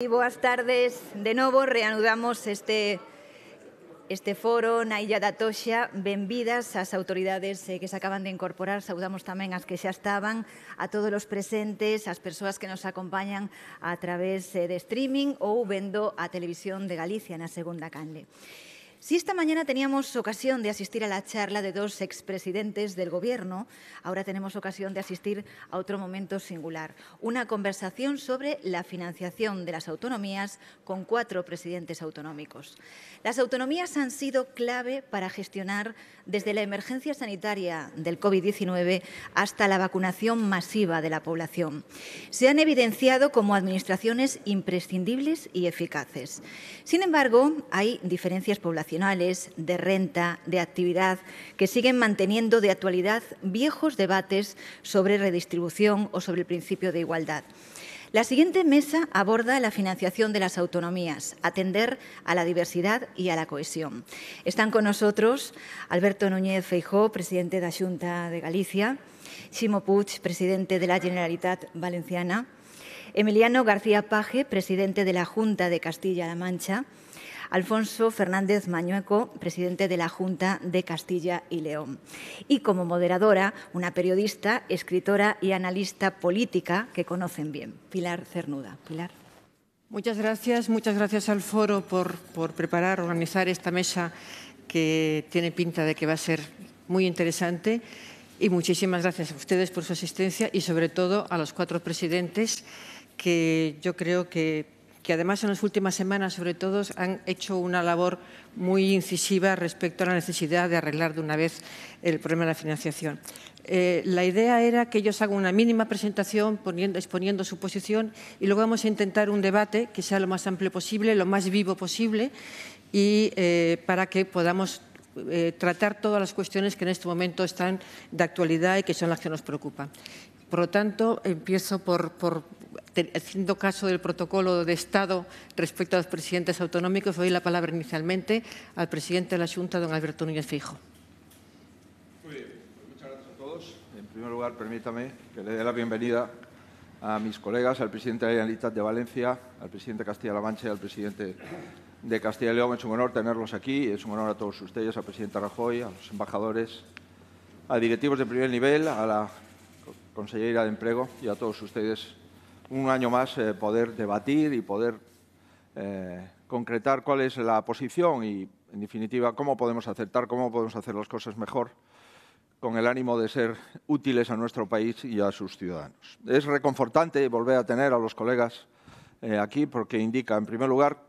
Y boas tardes, de novo reanudamos este este foro na Illa da Toxa. Benvidas ás autoridades eh, que se acaban de incorporar. Saudamos tamén as que xa estaban, a todos os presentes, as persoas que nos acompañan a través eh, de streaming ou vendo a televisión de Galicia na segunda canle. Si esta mañana teníamos ocasión de asistir a la charla de dos expresidentes del Gobierno, ahora tenemos ocasión de asistir a otro momento singular, una conversación sobre la financiación de las autonomías con cuatro presidentes autonómicos. Las autonomías han sido clave para gestionar desde la emergencia sanitaria del COVID-19 hasta la vacunación masiva de la población. Se han evidenciado como administraciones imprescindibles y eficaces. Sin embargo, hay diferencias poblacionales de renta, de actividad, que siguen manteniendo de actualidad viejos debates sobre redistribución o sobre el principio de igualdad. La siguiente mesa aborda la financiación de las autonomías, atender a la diversidad y a la cohesión. Están con nosotros Alberto Núñez Feijó, presidente de la Junta de Galicia, Simo Puig, presidente de la Generalitat Valenciana, Emiliano García Paje, presidente de la Junta de Castilla-La Mancha, Alfonso Fernández Mañueco, presidente de la Junta de Castilla y León. Y como moderadora, una periodista, escritora y analista política que conocen bien, Pilar Cernuda. Pilar. Muchas gracias, muchas gracias al foro por, por preparar, organizar esta mesa que tiene pinta de que va a ser muy interesante. Y muchísimas gracias a ustedes por su asistencia y sobre todo a los cuatro presidentes que yo creo que que además en las últimas semanas, sobre todo, han hecho una labor muy incisiva respecto a la necesidad de arreglar de una vez el problema de la financiación. Eh, la idea era que ellos hagan una mínima presentación exponiendo su posición y luego vamos a intentar un debate que sea lo más amplio posible, lo más vivo posible y eh, para que podamos eh, tratar todas las cuestiones que en este momento están de actualidad y que son las que nos preocupan. Por lo tanto, empiezo por, haciendo caso del protocolo de Estado respecto a los presidentes autonómicos, doy la palabra inicialmente al presidente de la Junta, don Alberto Núñez Fijo. Muy bien, pues muchas gracias a todos. En primer lugar, permítame que le dé la bienvenida a mis colegas, al presidente de la de Valencia, al presidente de Castilla-La Mancha y al presidente de Castilla y León. Es un honor tenerlos aquí, es un honor a todos ustedes, al presidente Rajoy, a los embajadores, a directivos de primer nivel, a la consejera de Empleo y a todos ustedes un año más eh, poder debatir y poder eh, concretar cuál es la posición y, en definitiva, cómo podemos acertar, cómo podemos hacer las cosas mejor con el ánimo de ser útiles a nuestro país y a sus ciudadanos. Es reconfortante volver a tener a los colegas eh, aquí porque indica, en primer lugar,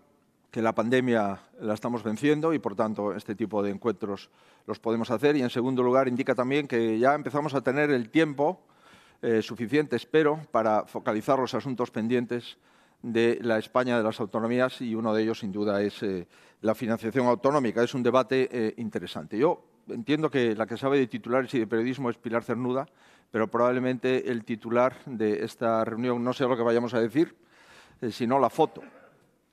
que la pandemia la estamos venciendo y, por tanto, este tipo de encuentros los podemos hacer. Y, en segundo lugar, indica también que ya empezamos a tener el tiempo eh, suficientes, pero para focalizar los asuntos pendientes de la España de las autonomías y uno de ellos, sin duda, es eh, la financiación autonómica. Es un debate eh, interesante. Yo entiendo que la que sabe de titulares y de periodismo es Pilar Cernuda, pero probablemente el titular de esta reunión no sea lo que vayamos a decir, eh, sino la foto.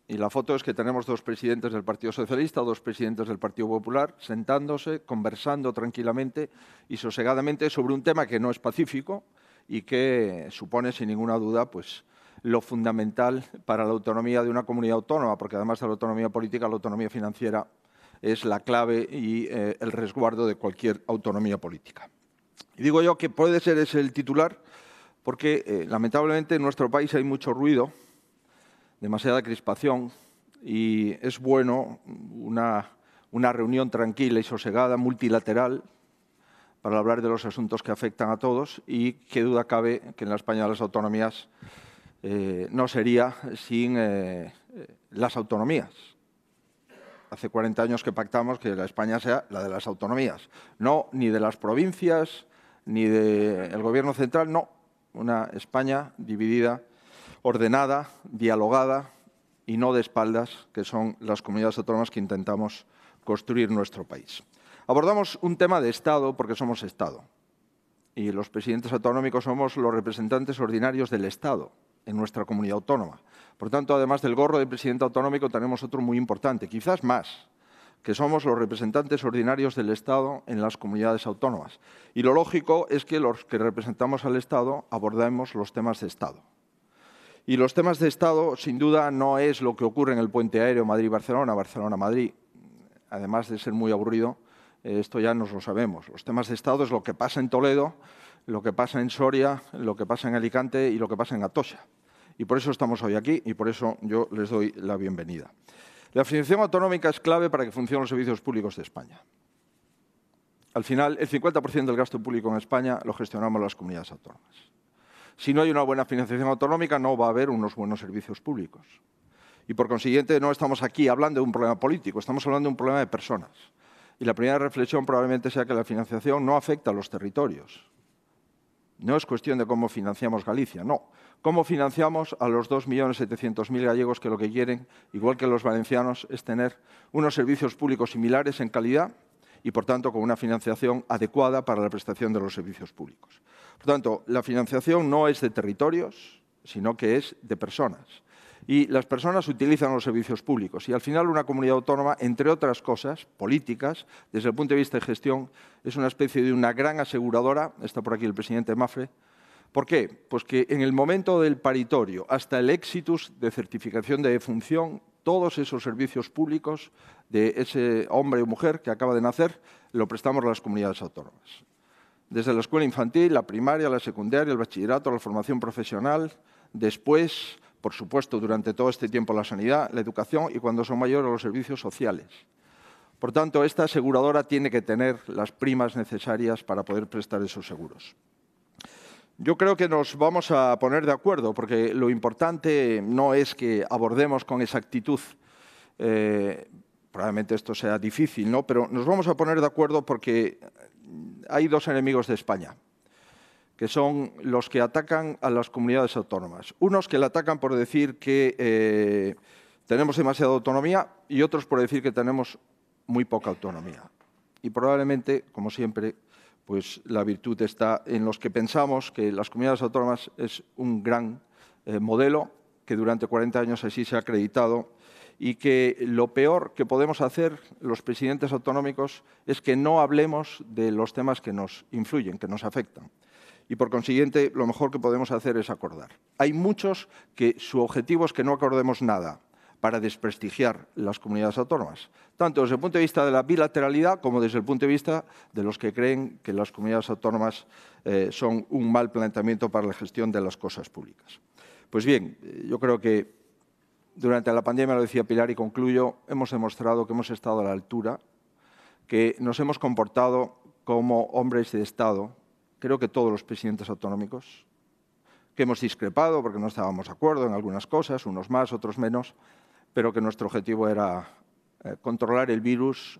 Y la foto es que tenemos dos presidentes del Partido Socialista, dos presidentes del Partido Popular, sentándose, conversando tranquilamente y sosegadamente sobre un tema que no es pacífico, y que supone, sin ninguna duda, pues, lo fundamental para la autonomía de una comunidad autónoma, porque además de la autonomía política, la autonomía financiera es la clave y eh, el resguardo de cualquier autonomía política. Y digo yo que puede ser ese el titular, porque eh, lamentablemente en nuestro país hay mucho ruido, demasiada crispación, y es bueno una reunión tranquila y sosegada, multilateral, para hablar de los asuntos que afectan a todos y qué duda cabe que en la España de las autonomías eh, no sería sin eh, eh, las autonomías. Hace 40 años que pactamos que la España sea la de las autonomías, no ni de las provincias ni del gobierno central, no, una España dividida, ordenada, dialogada y no de espaldas, que son las comunidades autónomas que intentamos construir nuestro país. Abordamos un tema de Estado porque somos Estado. Y los presidentes autonómicos somos los representantes ordinarios del Estado en nuestra comunidad autónoma. Por tanto, además del gorro de presidente autonómico, tenemos otro muy importante, quizás más, que somos los representantes ordinarios del Estado en las comunidades autónomas. Y lo lógico es que los que representamos al Estado abordemos los temas de Estado. Y los temas de Estado, sin duda, no es lo que ocurre en el puente aéreo Madrid-Barcelona, Barcelona-Madrid, además de ser muy aburrido, esto ya nos lo sabemos. Los temas de Estado es lo que pasa en Toledo, lo que pasa en Soria, lo que pasa en Alicante y lo que pasa en Atocha. Y por eso estamos hoy aquí y por eso yo les doy la bienvenida. La financiación autonómica es clave para que funcionen los servicios públicos de España. Al final, el 50% del gasto público en España lo gestionamos las comunidades autónomas. Si no hay una buena financiación autonómica, no va a haber unos buenos servicios públicos. Y por consiguiente, no estamos aquí hablando de un problema político, estamos hablando de un problema de personas. Y la primera reflexión probablemente sea que la financiación no afecta a los territorios. No es cuestión de cómo financiamos Galicia, no. ¿Cómo financiamos a los 2.700.000 gallegos que lo que quieren, igual que los valencianos, es tener unos servicios públicos similares en calidad y, por tanto, con una financiación adecuada para la prestación de los servicios públicos? Por tanto, la financiación no es de territorios, sino que es de personas y las personas utilizan los servicios públicos. Y al final una comunidad autónoma, entre otras cosas, políticas, desde el punto de vista de gestión, es una especie de una gran aseguradora, está por aquí el presidente Mafre. ¿Por qué? Pues que en el momento del paritorio hasta el exitus de certificación de función, todos esos servicios públicos de ese hombre o mujer que acaba de nacer, lo prestamos a las comunidades autónomas. Desde la escuela infantil, la primaria, la secundaria, el bachillerato, la formación profesional, después por supuesto, durante todo este tiempo la sanidad, la educación y cuando son mayores los servicios sociales. Por tanto, esta aseguradora tiene que tener las primas necesarias para poder prestar esos seguros. Yo creo que nos vamos a poner de acuerdo, porque lo importante no es que abordemos con exactitud, eh, probablemente esto sea difícil, ¿no? pero nos vamos a poner de acuerdo porque hay dos enemigos de España que son los que atacan a las comunidades autónomas. Unos que la atacan por decir que eh, tenemos demasiada autonomía y otros por decir que tenemos muy poca autonomía. Y probablemente, como siempre, pues la virtud está en los que pensamos que las comunidades autónomas es un gran eh, modelo que durante 40 años así se ha acreditado y que lo peor que podemos hacer los presidentes autonómicos es que no hablemos de los temas que nos influyen, que nos afectan y por consiguiente lo mejor que podemos hacer es acordar. Hay muchos que su objetivo es que no acordemos nada para desprestigiar las comunidades autónomas, tanto desde el punto de vista de la bilateralidad como desde el punto de vista de los que creen que las comunidades autónomas eh, son un mal planteamiento para la gestión de las cosas públicas. Pues bien, eh, yo creo que durante la pandemia, lo decía Pilar y concluyo, hemos demostrado que hemos estado a la altura, que nos hemos comportado como hombres de Estado, creo que todos los presidentes autonómicos, que hemos discrepado porque no estábamos de acuerdo en algunas cosas, unos más, otros menos, pero que nuestro objetivo era eh, controlar el virus,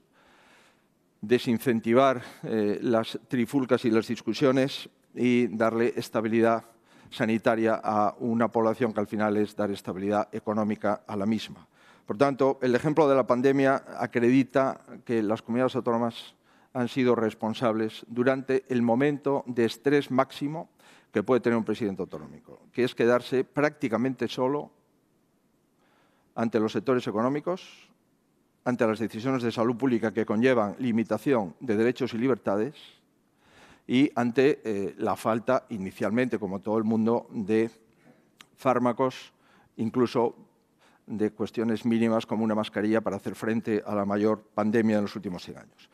desincentivar eh, las trifulcas y las discusiones y darle estabilidad sanitaria a una población que al final es dar estabilidad económica a la misma. Por tanto, el ejemplo de la pandemia acredita que las comunidades autónomas han sido responsables durante el momento de estrés máximo que puede tener un presidente autonómico, que es quedarse prácticamente solo ante los sectores económicos, ante las decisiones de salud pública que conllevan limitación de derechos y libertades y ante eh, la falta inicialmente, como todo el mundo, de fármacos, incluso de cuestiones mínimas como una mascarilla para hacer frente a la mayor pandemia de los últimos 100 años.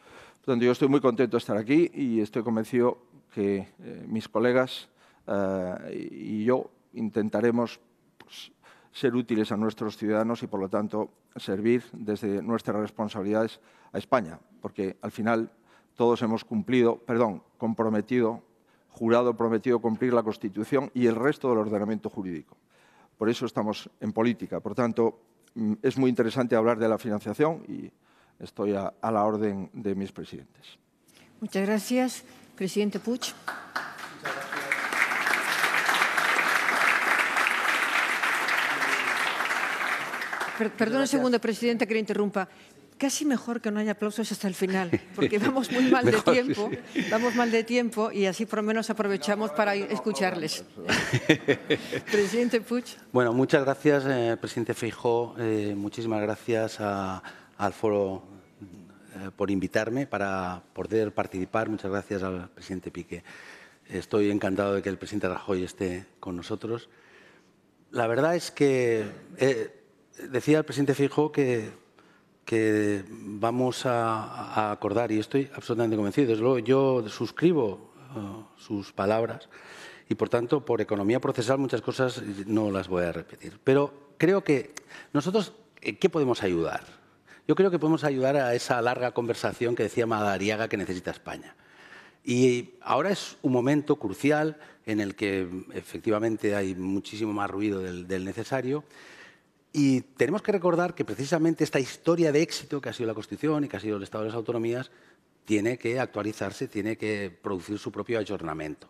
Por tanto, yo estoy muy contento de estar aquí y estoy convencido que eh, mis colegas eh, y yo intentaremos pues, ser útiles a nuestros ciudadanos y, por lo tanto, servir desde nuestras responsabilidades a España, porque al final todos hemos cumplido, perdón, comprometido, jurado prometido cumplir la Constitución y el resto del ordenamiento jurídico. Por eso estamos en política. Por tanto, mm, es muy interesante hablar de la financiación y estoy a, la orden de mis presidentes. Muchas gracias, presidente Puch. perdón un segundo, presidente, que le interrumpa. Casi mejor que no haya aplausos hasta el final, porque vamos muy mal de tiempo, vamos mal de tiempo y así por lo menos aprovechamos para escucharles. presidente Puch. Bueno, muchas gracias, presidente Feijó. muchísimas gracias al Foro eh, por invitarme para poder participar. Muchas gracias al presidente Piqué. Estoy encantado de que el presidente Rajoy esté con nosotros. La verdad es que eh, decía el presidente Fijo que, que vamos a, acordar, y estoy absolutamente convencido. Desde luego, yo suscribo eh, sus palabras y, por tanto, por economía procesal muchas cosas no las voy a repetir. Pero creo que nosotros, ¿qué podemos ayudar? yo creo que podemos ayudar a esa larga conversación que decía Madariaga que necesita España. Y ahora es un momento crucial en el que efectivamente hay muchísimo más ruido del, necesario. Y tenemos que recordar que precisamente esta historia de éxito que ha sido la Constitución y que ha sido el Estado de las Autonomías tiene que actualizarse, tiene que producir su propio ayornamiento.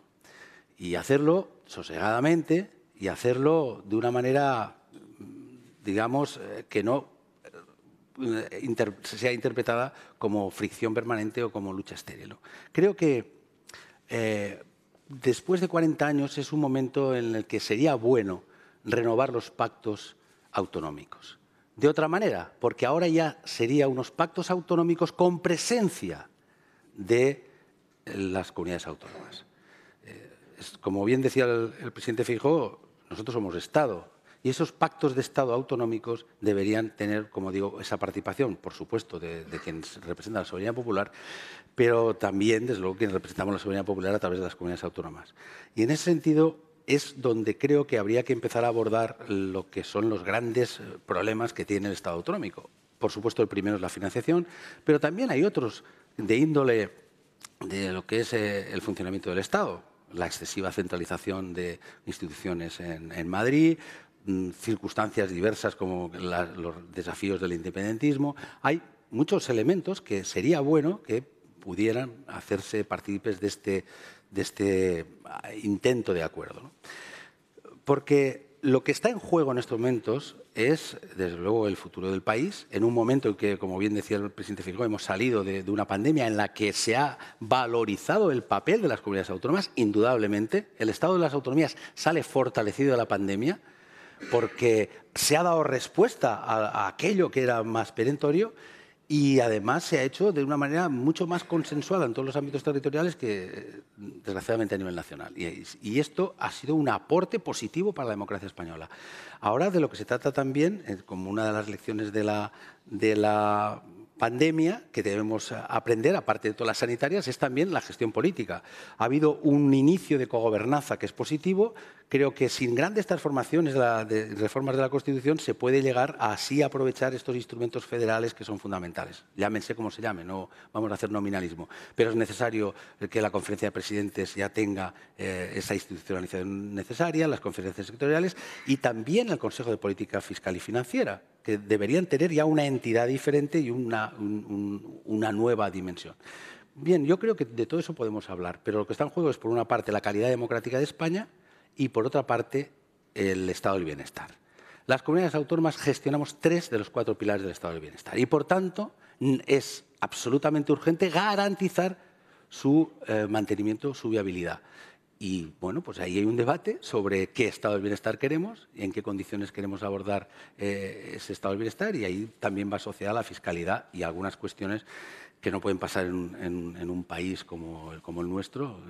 Y hacerlo sosegadamente y hacerlo de una manera, digamos, eh, que no eh, sea interpretada como fricción permanente o como lucha estéril. Creo que eh, después de 40 años es un momento en el que sería bueno renovar los pactos autonómicos. De otra manera, porque ahora ya serían unos pactos autonómicos con presencia de las comunidades autónomas. Eh, como bien decía el, presidente Fijó, nosotros somos Estado, y esos pactos de Estado autonómicos deberían tener, como digo, esa participación, por supuesto, de, quienes representan la soberanía popular, pero también, desde luego, quienes representamos la soberanía popular a través de las comunidades autónomas. Y en ese sentido, es donde creo que habría que empezar a abordar lo que son los grandes eh, problemas que tiene el Estado autonómico. Por supuesto, el primero es la financiación, pero también hay otros de índole de lo que es eh, el funcionamiento del Estado. La excesiva centralización de instituciones en Madrid, Mm, circunstancias diversas como los desafíos del independentismo, hay muchos elementos que sería bueno que pudieran hacerse partícipes de este, de este ah, intento de acuerdo. Porque lo que está en juego en estos momentos es, desde luego, el futuro del país, en un momento en que, como bien decía el presidente Fijo, hemos salido de, una pandemia en la que se ha valorizado el papel de las comunidades autónomas, indudablemente. El Estado de las autonomías sale fortalecido de la pandemia porque se ha dado respuesta a, aquello que era más perentorio y además se ha hecho de una manera mucho más consensuada en todos los ámbitos territoriales que, desgraciadamente, a nivel nacional. Y, esto ha sido un aporte positivo para la democracia española. Ahora, de lo que se trata también, eh, como una de las lecciones de la, pandemia que debemos aprender, aparte de todas las sanitarias, es también la gestión política. Ha habido un inicio de cogobernanza que es positivo, creo que sin grandes transformaciones, de, reformas de la Constitución, se puede llegar a así aprovechar estos instrumentos federales que son fundamentales. Llámense como se llame, no vamos a hacer nominalismo. Pero es necesario que la conferencia de presidentes ya tenga eh, esa institucionalización necesaria, las conferencias sectoriales y también el Consejo de Política Fiscal y Financiera, que deberían tener ya una entidad diferente y una, una nueva dimensión. Bien, yo creo que de todo eso podemos hablar, pero lo que está en juego es, por una parte, la calidad democrática de España, y, por otra parte, el estado del bienestar. Las comunidades autónomas gestionamos tres de los cuatro pilares del estado del bienestar y, por tanto, es absolutamente urgente garantizar su eh, mantenimiento, su viabilidad. Y bueno, pues ahí hay un debate sobre qué estado de bienestar queremos, y en qué condiciones queremos abordar eh, ese estado de bienestar y ahí también va asociada la fiscalidad y algunas cuestiones que no pueden pasar en, un país como, el nuestro.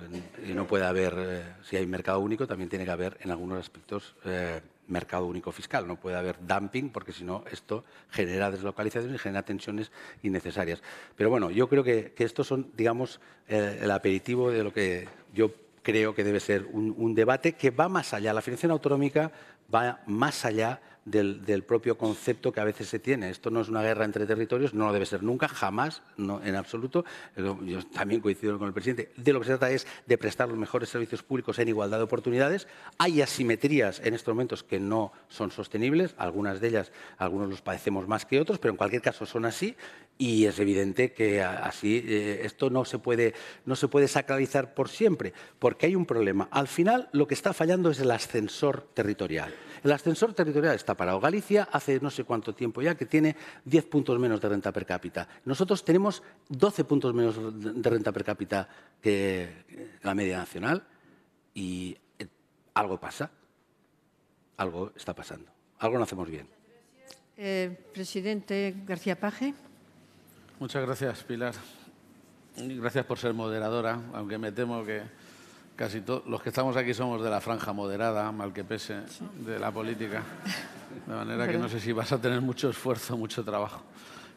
y no puede haber, eh, si hay mercado único, también tiene que haber en algunos aspectos eh, mercado único fiscal. No puede haber dumping porque si no esto genera deslocalizaciones y genera tensiones innecesarias. Pero bueno, yo creo que, que estos son, digamos, el aperitivo de lo que yo creo que debe ser un, debate que va más allá. La financiación autonómica va más allá del, propio concepto que a veces se tiene. Esto no es una guerra entre territorios, no lo debe ser nunca, jamás, no, en absoluto. Yo también coincido con el presidente. De lo que se trata es de prestar los mejores servicios públicos en igualdad de oportunidades. Hay asimetrías en estos momentos que no son sostenibles, algunas de ellas, algunos los padecemos más que otros, pero en cualquier caso son así y es evidente que así eh, esto no se, puede, no se puede sacralizar por siempre, porque hay un problema. Al final lo que está fallando es el ascensor territorial. El ascensor territorial está parado. Galicia hace no sé cuánto tiempo ya que tiene 10 puntos menos de renta per cápita. Nosotros tenemos 12 puntos menos de renta per cápita que la media nacional y eh, algo pasa. Algo está pasando. Algo no hacemos bien. Eh, presidente García Paje. Muchas gracias, Pilar. gracias por ser moderadora, aunque me temo que casi todos los que estamos aquí somos de la franja moderada, mal que pese, de la política. De manera que no sé si vas a tener mucho esfuerzo, mucho trabajo.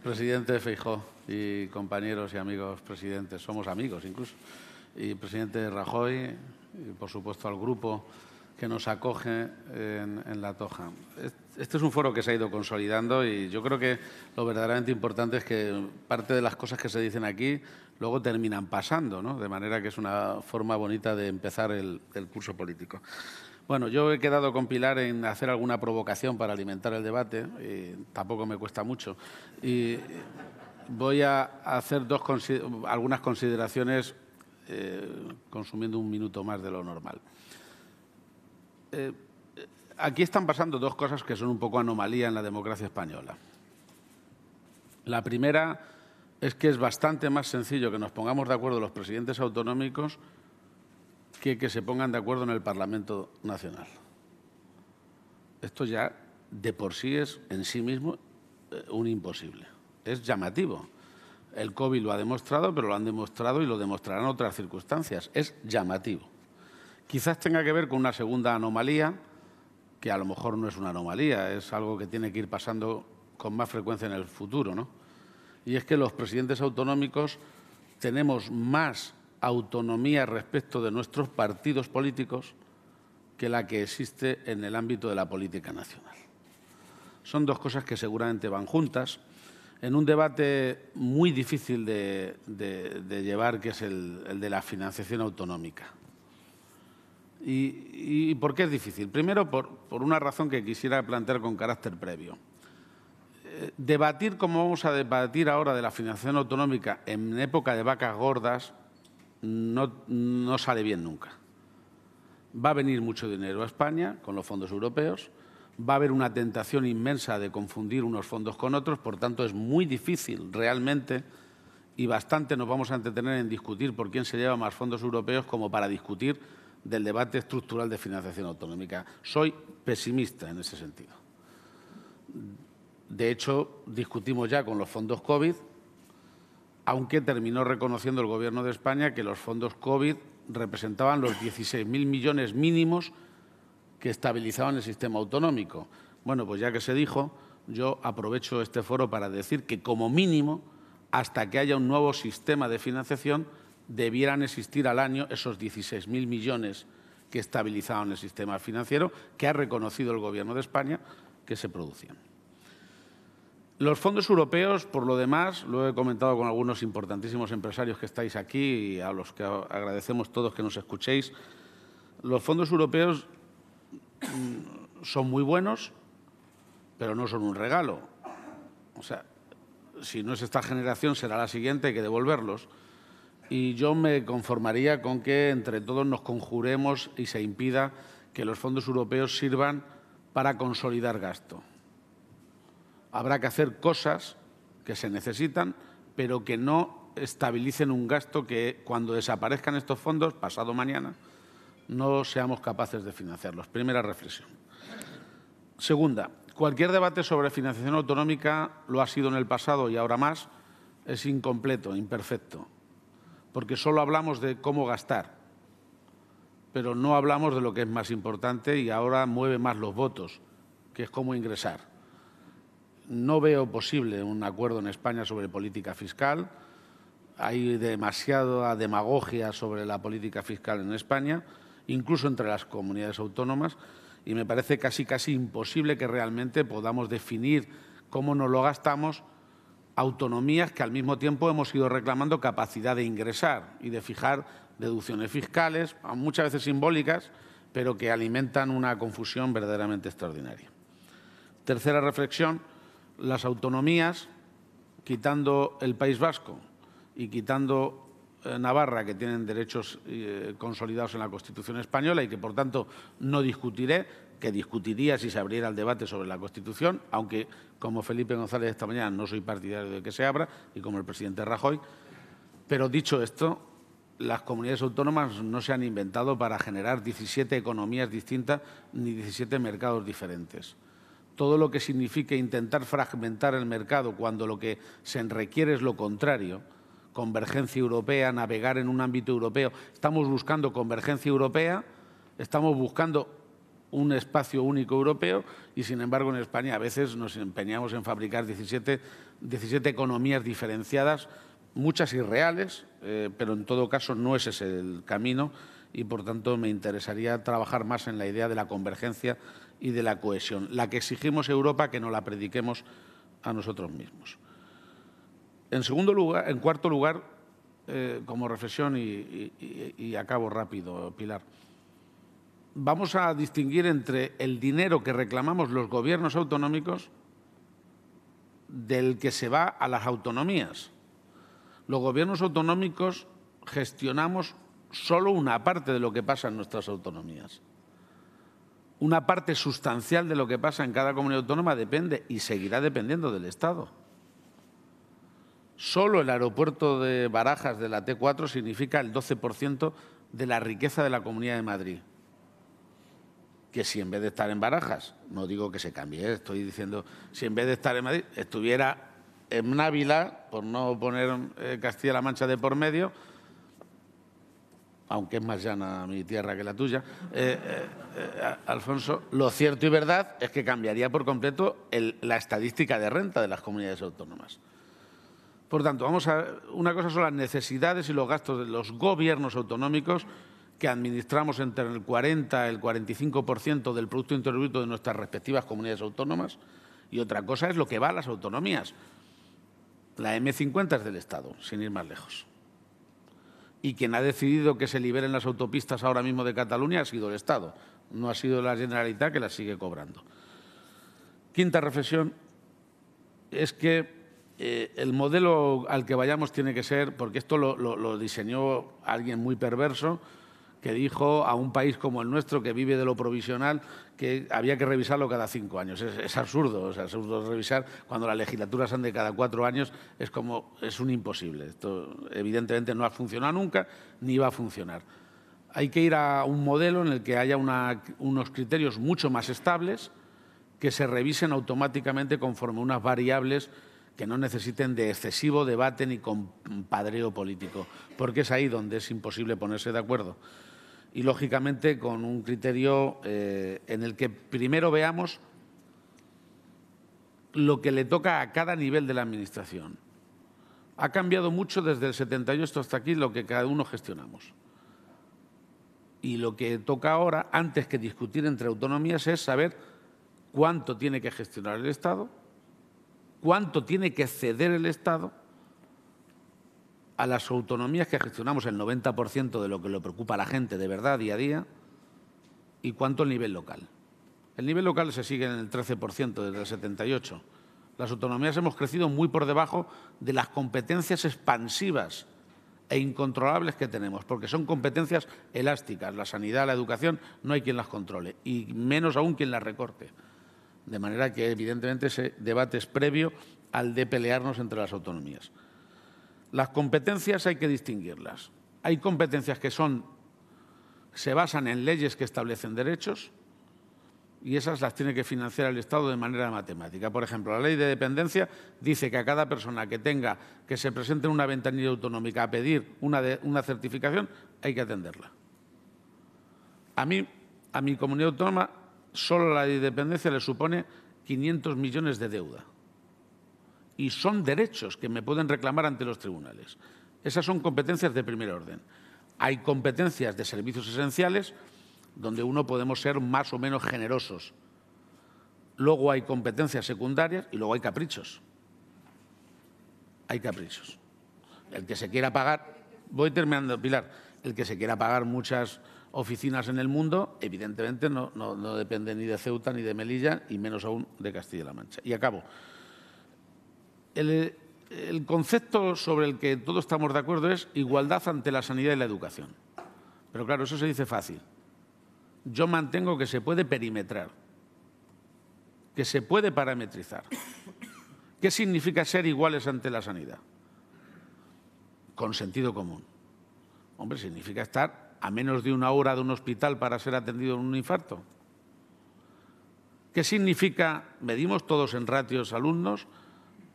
Presidente Feijó y compañeros y amigos presidentes, somos amigos incluso, y presidente Rajoy, y por supuesto al grupo que nos acoge en, La Toja. Este es un foro que se ha ido consolidando y yo creo que lo verdaderamente importante es que parte de las cosas que se dicen aquí luego terminan pasando, ¿no? de manera que es una forma bonita de empezar el, curso político. Bueno, yo he quedado con Pilar en hacer alguna provocación para alimentar el debate, y tampoco me cuesta mucho. Y voy a hacer dos algunas consideraciones eh, consumiendo un minuto más de lo normal. Eh, aquí están pasando dos cosas que son un poco anomalía en la democracia española. La primera es que es bastante más sencillo que nos pongamos de acuerdo los presidentes autonómicos que que se pongan de acuerdo en el Parlamento Nacional. Esto ya de por sí es en sí mismo eh, un imposible. Es llamativo. El COVID lo ha demostrado, pero lo han demostrado y lo demostrarán otras circunstancias. Es llamativo. Quizás tenga que ver con una segunda anomalía, que a lo mejor no es una anomalía, es algo que tiene que ir pasando con más frecuencia en el futuro, ¿no? Y es que los presidentes autonómicos tenemos más autonomía respecto de nuestros partidos políticos que la que existe en el ámbito de la política nacional. Son dos cosas que seguramente van juntas. En un debate muy difícil de, llevar, que es el de la financiación autonómica. ¿Y, por qué es difícil? Primero, por, una razón que quisiera plantear con carácter previo. Eh, debatir como vamos a debatir ahora de la financiación autonómica en época de vacas gordas no sale bien nunca. Va a venir mucho dinero a España con los fondos europeos, va a haber una tentación inmensa de confundir unos fondos con otros, por tanto es muy difícil realmente y bastante nos vamos a entretener en discutir por quién se lleva más fondos europeos como para discutir del debate estructural de financiación autonómica. Soy pesimista en ese sentido. De hecho, discutimos ya con los fondos COVID, aunque terminó reconociendo el Gobierno de España que los fondos COVID representaban los 16.000 millones mínimos que estabilizaban el sistema autonómico. Bueno, pues ya que se dijo, yo aprovecho este foro para decir que como mínimo, hasta que haya un nuevo sistema de financiación, debieran existir al año esos 16.000 millones que estabilizaban el sistema financiero, que ha reconocido el Gobierno de España que se producían. Los fondos europeos, por lo demás, lo he comentado con algunos importantísimos empresarios que estáis aquí y a los que agradecemos todos que nos escuchéis, los fondos europeos mm, son muy buenos, pero no son un regalo. O sea, si no es esta generación, será la siguiente, hay que devolverlos y yo me conformaría con que entre todos nos conjuremos y se impida que los fondos europeos sirvan para consolidar gasto. Habrá que hacer cosas que se necesitan, pero que no estabilicen un gasto que cuando desaparezcan estos fondos, pasado mañana, no seamos capaces de financiarlos. Primera reflexión. Segunda, cualquier debate sobre financiación autonómica lo ha sido en el pasado y ahora más, es incompleto, imperfecto porque solo hablamos de cómo gastar, pero no hablamos de lo que es más importante y ahora mueve más los votos, que es cómo ingresar. No veo posible un acuerdo en España sobre política fiscal. Hay demasiada demagogia sobre la política fiscal en España, incluso entre las comunidades autónomas, y me parece casi casi imposible que realmente podamos definir cómo nos lo gastamos autonomías que al mismo tiempo hemos ido reclamando capacidad de ingresar y de fijar deducciones fiscales, muchas veces simbólicas, pero que alimentan una confusión verdaderamente extraordinaria. Tercera reflexión, las autonomías, quitando el País Vasco y quitando eh, Navarra, que tienen derechos eh, consolidados en la Constitución española y que, por tanto, no discutiré, que discutiría si se abriera el debate sobre la Constitución, aunque como Felipe González esta mañana no soy partidario de que se abra y como el presidente Rajoy. Pero dicho esto, las comunidades autónomas no se han inventado para generar 17 economías distintas ni 17 mercados diferentes. Todo lo que signifique intentar fragmentar el mercado cuando lo que se requiere es lo contrario, convergencia europea, navegar en un ámbito europeo, estamos buscando convergencia europea, estamos buscando un espacio único europeo y, sin embargo, en España a veces nos empeñamos en fabricar 17, economías diferenciadas, muchas irreales, eh, pero en todo caso no ese es el camino y, por tanto, me interesaría trabajar más en la idea de la convergencia y de la cohesión, la que exigimos a Europa que no la prediquemos a nosotros mismos. En, segundo lugar, en cuarto lugar, eh, como reflexión y, y acabo rápido, Pilar, vamos a distinguir entre el dinero que reclamamos los gobiernos autonómicos del que se va a las autonomías. Los gobiernos autonómicos gestionamos solo una parte de lo que pasa en nuestras autonomías. Una parte sustancial de lo que pasa en cada comunidad autónoma depende y seguirá dependiendo del Estado. Solo el aeropuerto de Barajas de la T4 significa el 12% de la riqueza de la Comunidad de Madrid que si en vez de estar en Barajas, no digo que se cambie, ¿eh? estoy diciendo, si en vez de estar en Madrid estuviera en Ávila, por no poner eh, Castilla-La Mancha de por medio, aunque es más llana mi tierra que la tuya, eh, Alfonso, lo cierto y verdad es que cambiaría por completo la estadística de renta de las comunidades autónomas. Por tanto, vamos a, una cosa son las necesidades y los gastos de los gobiernos autonómicos que administramos entre el 40 y el 45% del Producto Interior Bruto de nuestras respectivas comunidades autónomas, y otra cosa es lo que va a las autonomías. La M50 es del Estado, sin ir más lejos. Y quien ha decidido que se liberen las autopistas ahora mismo de Cataluña ha sido el Estado, no ha sido la Generalitat que las sigue cobrando. Quinta reflexión es que eh, el modelo al que vayamos tiene que ser, porque esto lo diseñó alguien muy perverso, que dijo a un país como el nuestro, que vive de lo provisional, que había que revisarlo cada cinco años. Es, absurdo, es absurdo revisar cuando las legislaturas han de cada cuatro años, es como, es un imposible. Esto evidentemente no ha funcionado nunca ni va a funcionar. Hay que ir a un modelo en el que haya unos criterios mucho más estables que se revisen automáticamente conforme unas variables que no necesiten de excesivo debate ni compadreo político, porque es ahí donde es imposible ponerse de acuerdo y, lógicamente, con un criterio eh, en el que primero veamos lo que le toca a cada nivel de la Administración. Ha cambiado mucho desde el 78 hasta aquí lo que cada uno gestionamos. Y lo que toca ahora, antes que discutir entre autonomías, es saber cuánto tiene que gestionar el Estado, cuánto tiene que ceder el Estado a las autonomías que gestionamos el 90% de lo que le preocupa a la gente de verdad día a día y cuánto el nivel local. El nivel local se sigue en el 13% desde el 78. Las autonomías hemos crecido muy por debajo de las competencias expansivas e incontrolables que tenemos, porque son competencias elásticas. La sanidad, la educación, no hay quien las controle y menos aún quien las recorte. De manera que, evidentemente, ese debate es previo al de pelearnos entre las autonomías. Las competencias hay que distinguirlas. Hay competencias que son, se basan en leyes que establecen derechos y esas las tiene que financiar el Estado de manera matemática. Por ejemplo, la ley de dependencia dice que a cada persona que tenga, que se presente en una ventanilla autonómica a pedir una, certificación, hay que atenderla. A mí, a mi comunidad autónoma, solo la ley de dependencia le supone 500 millones de deuda y son derechos que me pueden reclamar ante los tribunales. Esas son competencias de primer orden. Hay competencias de servicios esenciales donde uno podemos ser más o menos generosos. Luego hay competencias secundarias y luego hay caprichos. Hay caprichos. El que se quiera pagar, voy terminando, Pilar, el que se quiera pagar muchas oficinas en el mundo, evidentemente no, depende ni de Ceuta ni de Melilla y menos aún de Castilla-La Mancha. Y acabo el, concepto sobre el que todos estamos de acuerdo es igualdad ante la sanidad y la educación. Pero claro, eso se dice fácil. Yo mantengo que se puede perimetrar, que se puede parametrizar. ¿Qué significa ser iguales ante la sanidad? Con sentido común. Hombre, significa estar a menos de una hora de un hospital para ser atendido en un infarto. ¿Qué significa? Medimos todos en ratios alumnos,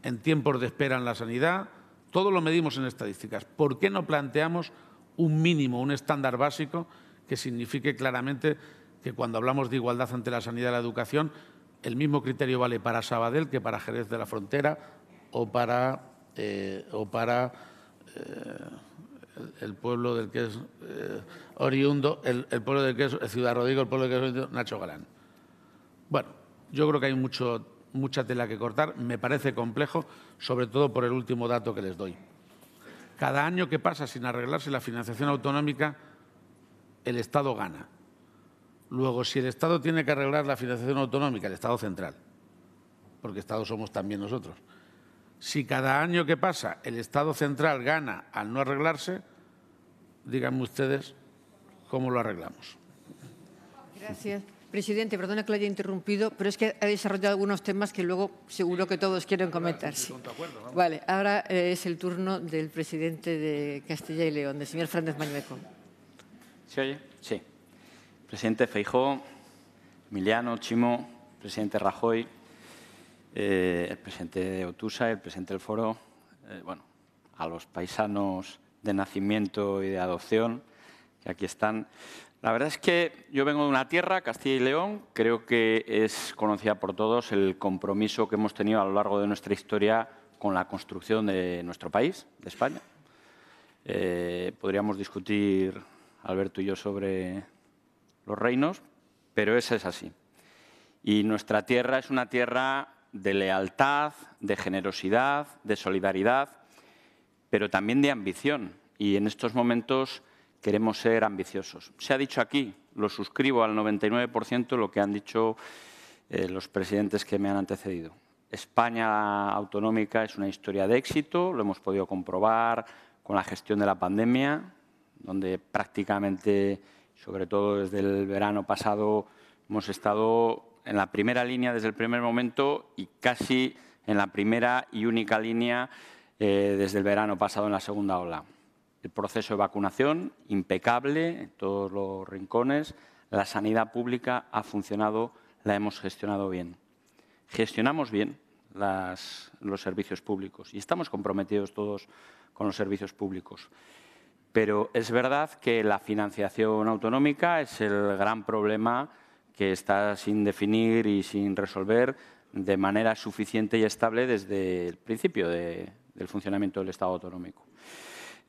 en tiempos de espera en la sanidad, todo lo medimos en estadísticas. ¿Por qué no planteamos un mínimo, un estándar básico que signifique claramente que cuando hablamos de igualdad ante la sanidad y la educación, el mismo criterio vale para Sabadell que para Jerez de la Frontera o para, eh, o para eh, el pueblo del que es eh, oriundo, el, el, pueblo del que es Ciudad Rodrigo, el pueblo del que es oriundo, Nacho Galán. Bueno, yo creo que hay mucho mucha tela que cortar, me parece complejo, sobre todo por el último dato que les doy. Cada año que pasa sin arreglarse la financiación autonómica, el Estado gana. Luego, si el Estado tiene que arreglar la financiación autonómica, el Estado central, porque Estado somos también nosotros, si cada año que pasa el Estado central gana al no arreglarse, díganme ustedes cómo lo arreglamos. Gracias. Presidente, perdona que lo haya interrumpido, pero es que ha desarrollado algunos temas que luego seguro que todos quieren comentar. Vale, ahora eh, es el turno del presidente de Castilla y León, del señor Fernández Mañueco. ¿Se oye? Sí. Presidente Feijó, Emiliano, Chimo, presidente Rajoy, eh, el presidente de Otusa, el presidente del foro, eh, bueno, a los paisanos de nacimiento y de adopción que aquí están, la verdad es que yo vengo de una tierra, Castilla y León, creo que es conocida por todos el compromiso que hemos tenido a lo largo de nuestra historia con la construcción de nuestro país, de España. Eh, podríamos discutir, Alberto y yo, sobre los reinos, pero eso es así. Y nuestra tierra es una tierra de lealtad, de generosidad, de solidaridad, pero también de ambición. Y en estos momentos queremos ser ambiciosos. Se ha dicho aquí, lo suscribo al 99% lo que han dicho eh, los presidentes que me han antecedido. España autonómica es una historia de éxito, lo hemos podido comprobar con la gestión de la pandemia, donde prácticamente, sobre todo desde el verano pasado, hemos estado en la primera línea desde el primer momento y casi en la primera y única línea eh, desde el verano pasado en la segunda ola el proceso de vacunación impecable en todos los rincones, la sanidad pública ha funcionado, la hemos gestionado bien. Gestionamos bien los servicios públicos y estamos comprometidos todos con los servicios públicos. Pero es verdad que la financiación autonómica es el gran problema que está sin definir y sin resolver de manera suficiente y estable desde el principio del funcionamiento del Estado autonómico.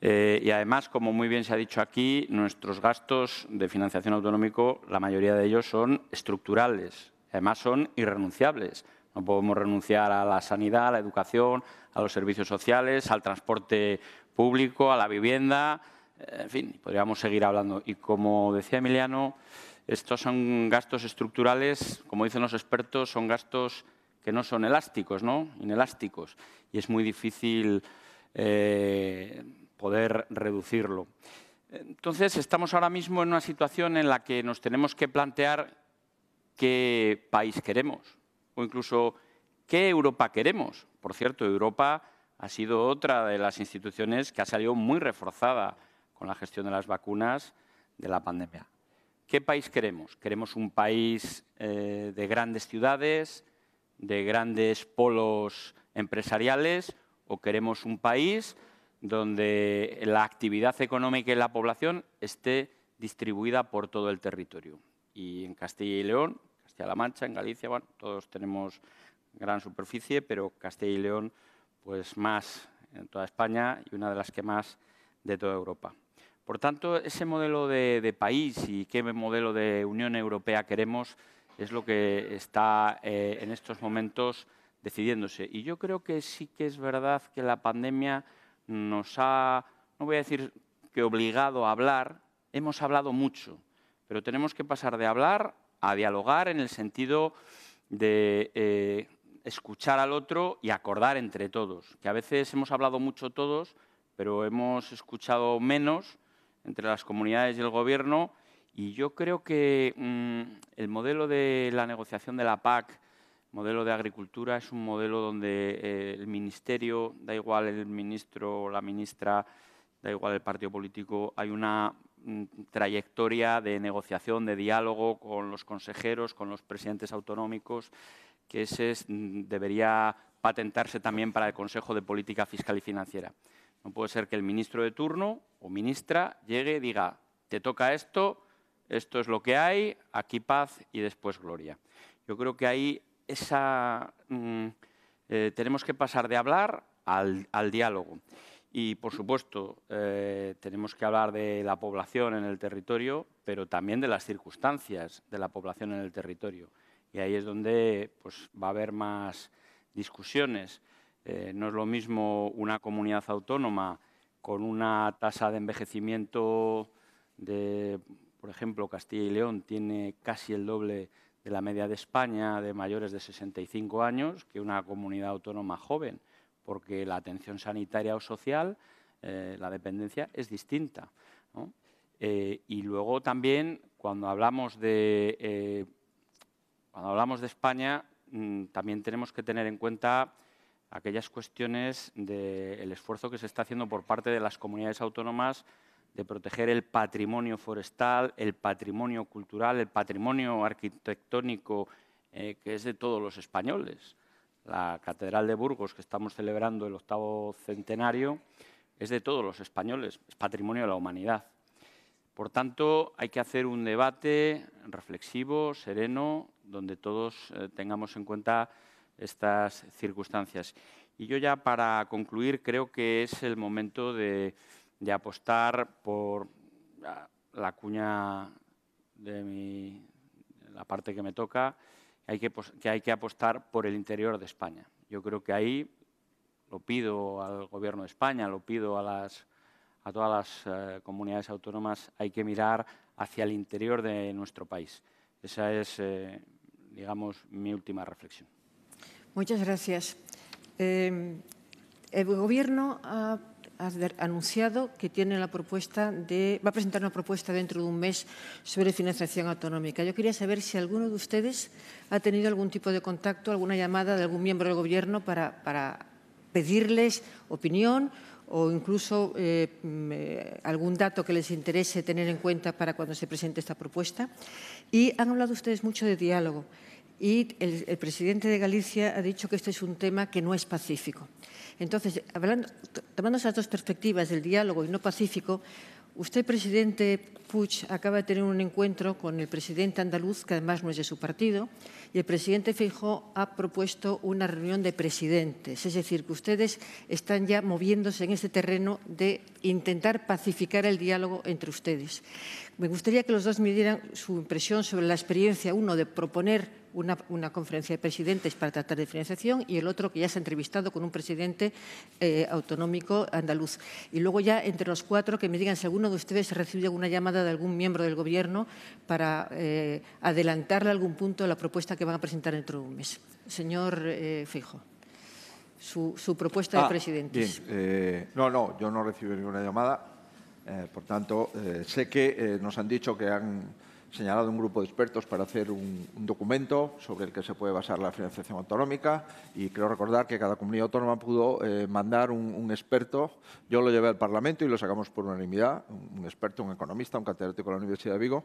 Eh, y además, como muy bien se ha dicho aquí, nuestros gastos de financiación autonómico, la mayoría de ellos son estructurales, además son irrenunciables. No podemos renunciar a la sanidad, a la educación, a los servicios sociales, al transporte público, a la vivienda, eh, en fin, podríamos seguir hablando. Y como decía Emiliano, estos son gastos estructurales, como dicen los expertos, son gastos que no son elásticos, ¿no? Inelásticos. Y es muy difícil eh, poder reducirlo. Entonces, estamos ahora mismo en una situación en la que nos tenemos que plantear qué país queremos o incluso qué Europa queremos. Por cierto, Europa ha sido otra de las instituciones que ha salido muy reforzada con la gestión de las vacunas de la pandemia. ¿Qué país queremos? ¿Queremos un país eh, de grandes ciudades, de grandes polos empresariales o queremos un país donde la actividad económica y la población esté distribuida por todo el territorio. Y en Castilla y León, Castilla-La Mancha, en Galicia, bueno, todos tenemos gran superficie, pero Castilla y León, pues más en toda España y una de las que más de toda Europa. Por tanto, ese modelo de, país y qué modelo de Unión Europea queremos es lo que está eh, en estos momentos decidiéndose. Y yo creo que sí que es verdad que la pandemia nos ha, no voy a decir que obligado a hablar, hemos hablado mucho, pero tenemos que pasar de hablar a dialogar en el sentido de eh, escuchar al otro y acordar entre todos, que a veces hemos hablado mucho todos, pero hemos escuchado menos entre las comunidades y el gobierno, y yo creo que mm, el modelo de la negociación de la PAC modelo de agricultura es un modelo donde eh, el ministerio, da igual el ministro o la ministra, da igual el partido político, hay una mm, trayectoria de negociación, de diálogo con los consejeros, con los presidentes autonómicos, que ese mm, debería patentarse también para el Consejo de Política Fiscal y Financiera. No puede ser que el ministro de turno o ministra llegue y diga, te toca esto, esto es lo que hay, aquí paz y después gloria. Yo creo que ahí Mm, eh, tenemos que pasar de hablar al, diálogo. Y, por supuesto, eh, tenemos que hablar de la población en el territorio, pero también de las circunstancias de la población en el territorio. Y ahí es donde pues, va a haber más discusiones. Eh, no es lo mismo una comunidad autónoma con una tasa de envejecimiento de, por ejemplo, Castilla y León tiene casi el doble de la media de España de mayores de 65 años que una comunidad autónoma joven, porque la atención sanitaria o social, eh, la dependencia, es distinta. Eh, y luego también, cuando hablamos de, eh, cuando hablamos de España, mm, también tenemos que tener en cuenta aquellas cuestiones del esfuerzo que se está haciendo por parte de las comunidades autónomas de proteger el patrimonio forestal, el patrimonio cultural, el patrimonio arquitectónico eh, que es de todos los españoles. La Catedral de Burgos, que estamos celebrando el octavo centenario, es de todos los españoles, es patrimonio de la humanidad. Por tanto, hay que hacer un debate reflexivo, sereno, donde todos eh, tengamos en cuenta estas circunstancias. Y yo ya para concluir creo que es el momento de de apostar por ah, la, cuña de, mi, la parte que me toca, hay que, que hay que apostar por el interior de España. Yo creo que ahí lo pido al Gobierno de España, lo pido a, las, a todas las eh, comunidades autónomas, hay que mirar hacia el interior de nuestro país. Esa es, eh, digamos, mi última reflexión. Muchas gracias. Eh, el Gobierno ha anunciado que tiene la propuesta de, va a presentar una propuesta dentro de un mes sobre financiación autonómica. Yo quería saber si alguno de ustedes ha tenido algún tipo de contacto, alguna llamada de algún miembro del Gobierno para, pedirles opinión o incluso eh, algún dato que les interese tener en cuenta para cuando se presente esta propuesta. Y han hablado ustedes mucho de diálogo y el, presidente de Galicia ha dicho que este es un tema que no es pacífico. Entonces, tomando esas dos perspectivas del diálogo y no pacífico, usted, presidente Puig, acaba de tener un encuentro con el presidente andaluz, que además no es de su partido, y el presidente Feijó ha propuesto una reunión de presidentes. Es decir, que ustedes están ya moviéndose en ese terreno de intentar pacificar el diálogo entre ustedes. Me gustaría que los dos me dieran su impresión sobre la experiencia, uno, de proponer una, conferencia de presidentes para tratar de financiación y el otro que ya se ha entrevistado con un presidente eh, autonómico andaluz. Y luego ya entre los cuatro que me digan si alguno de ustedes recibe alguna llamada de algún miembro del Gobierno para eh, adelantarle algún punto de la propuesta que van a presentar dentro de un mes. Señor eh, Fijo. Su, propuesta de ah, no, no, yo no recibí ninguna llamada. por tanto, sé que nos han dicho que han señalado un grupo de expertos para hacer un, documento sobre el que se puede basar la financiación autonómica y creo recordar que cada comunidad autónoma pudo eh, mandar un, experto. Yo lo llevé al Parlamento y lo sacamos por unanimidad, un, experto, un economista, un catedrático de la Universidad de Vigo,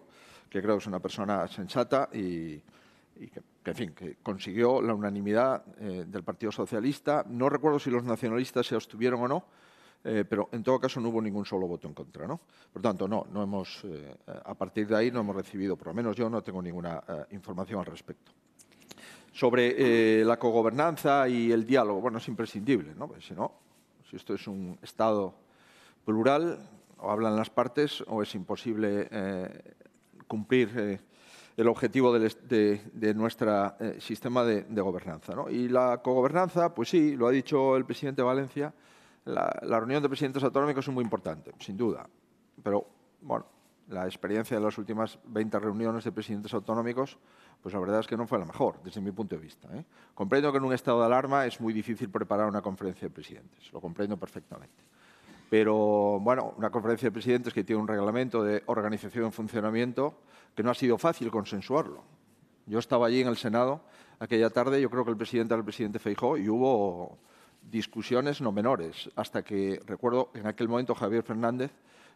que creo que es una persona sensata y, que, en fin, que consiguió la unanimidad eh, del Partido Socialista. No recuerdo si los nacionalistas se abstuvieron o no, eh, pero en todo caso no hubo ningún solo voto en contra. ¿no? Por tanto, no, no hemos, eh, a partir de ahí no hemos recibido, por lo menos yo no tengo ninguna eh, información al respecto. Sobre la cogobernanza y el diálogo, bueno, es imprescindible, ¿no? si no, si esto es un Estado plural, o hablan las partes o es imposible cumplir el objetivo de, nuestro sistema de, gobernanza. Y la cogobernanza, pues sí, lo ha dicho el presidente Valencia, la, reunión de presidentes autonómicos es muy importante, sin duda. Pero, bueno, la experiencia de las últimas 20 reuniones de presidentes autonómicos, pues la verdad es que no fue la mejor, desde mi punto de vista. ¿eh? Comprendo que en un estado de alarma es muy difícil preparar una conferencia de presidentes, lo comprendo perfectamente. Pero, bueno, una conferencia de presidentes que tiene un reglamento de organización y funcionamiento que no ha sido fácil consensuarlo. Yo estaba allí en el Senado aquella tarde, yo creo que el presidente era el presidente Feijó, y hubo discusiones no menores, hasta que recuerdo en aquel momento Javier Fernández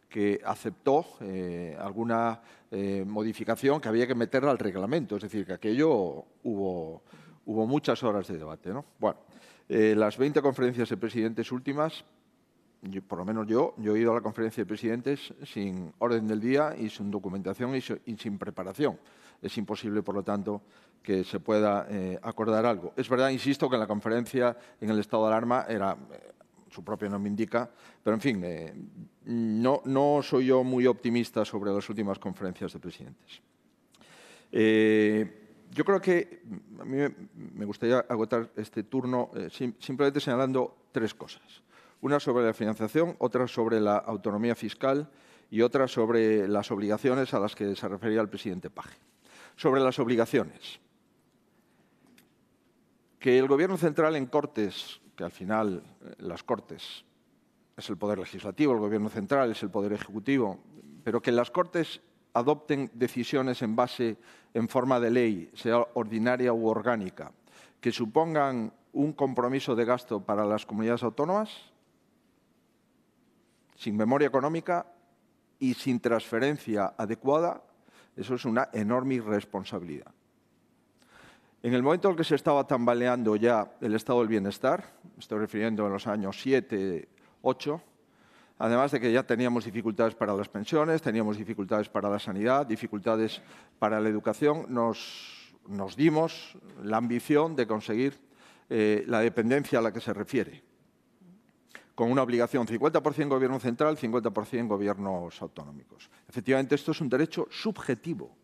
que aceptó eh, alguna eh, modificación que había que meterla al reglamento, es decir, que aquello hubo, hubo muchas horas de debate. Bueno, eh, las 20 conferencias de presidentes últimas por lo menos yo, yo he ido a la conferencia de presidentes sin orden del día y sin documentación y, sin preparación. Es imposible, por lo tanto, que se pueda eh, acordar algo. Es verdad, insisto, que en la conferencia en el estado de alarma era, eh, su propio nombre indica, pero en fin, eh, no, no, soy yo muy optimista sobre las últimas conferencias de presidentes. yo creo que mm, a mí me gustaría agotar este turno simplemente señalando tres cosas una sobre la financiación, otra sobre la autonomía fiscal y otra sobre las obligaciones a las que se refería el presidente Paje. Sobre las obligaciones, que el Gobierno central en Cortes, que al final eh, las Cortes es el poder legislativo, el Gobierno central es el poder ejecutivo, pero que las Cortes adopten decisiones en base, en forma de ley, sea ordinaria u orgánica, que supongan un compromiso de gasto para las comunidades autónomas, sin memoria económica y sin transferencia adecuada, eso es una enorme irresponsabilidad. En el momento en que se estaba tambaleando ya el estado del bienestar, estoy refiriendo a los años 7, 8, además de que ya teníamos dificultades para las pensiones, teníamos dificultades para la sanidad, dificultades para la educación, nos, dimos la ambición de conseguir eh, la dependencia a la que se refiere con una obligación 50% gobierno central, 50% gobiernos autonómicos. Efectivamente, esto es un derecho subjetivo,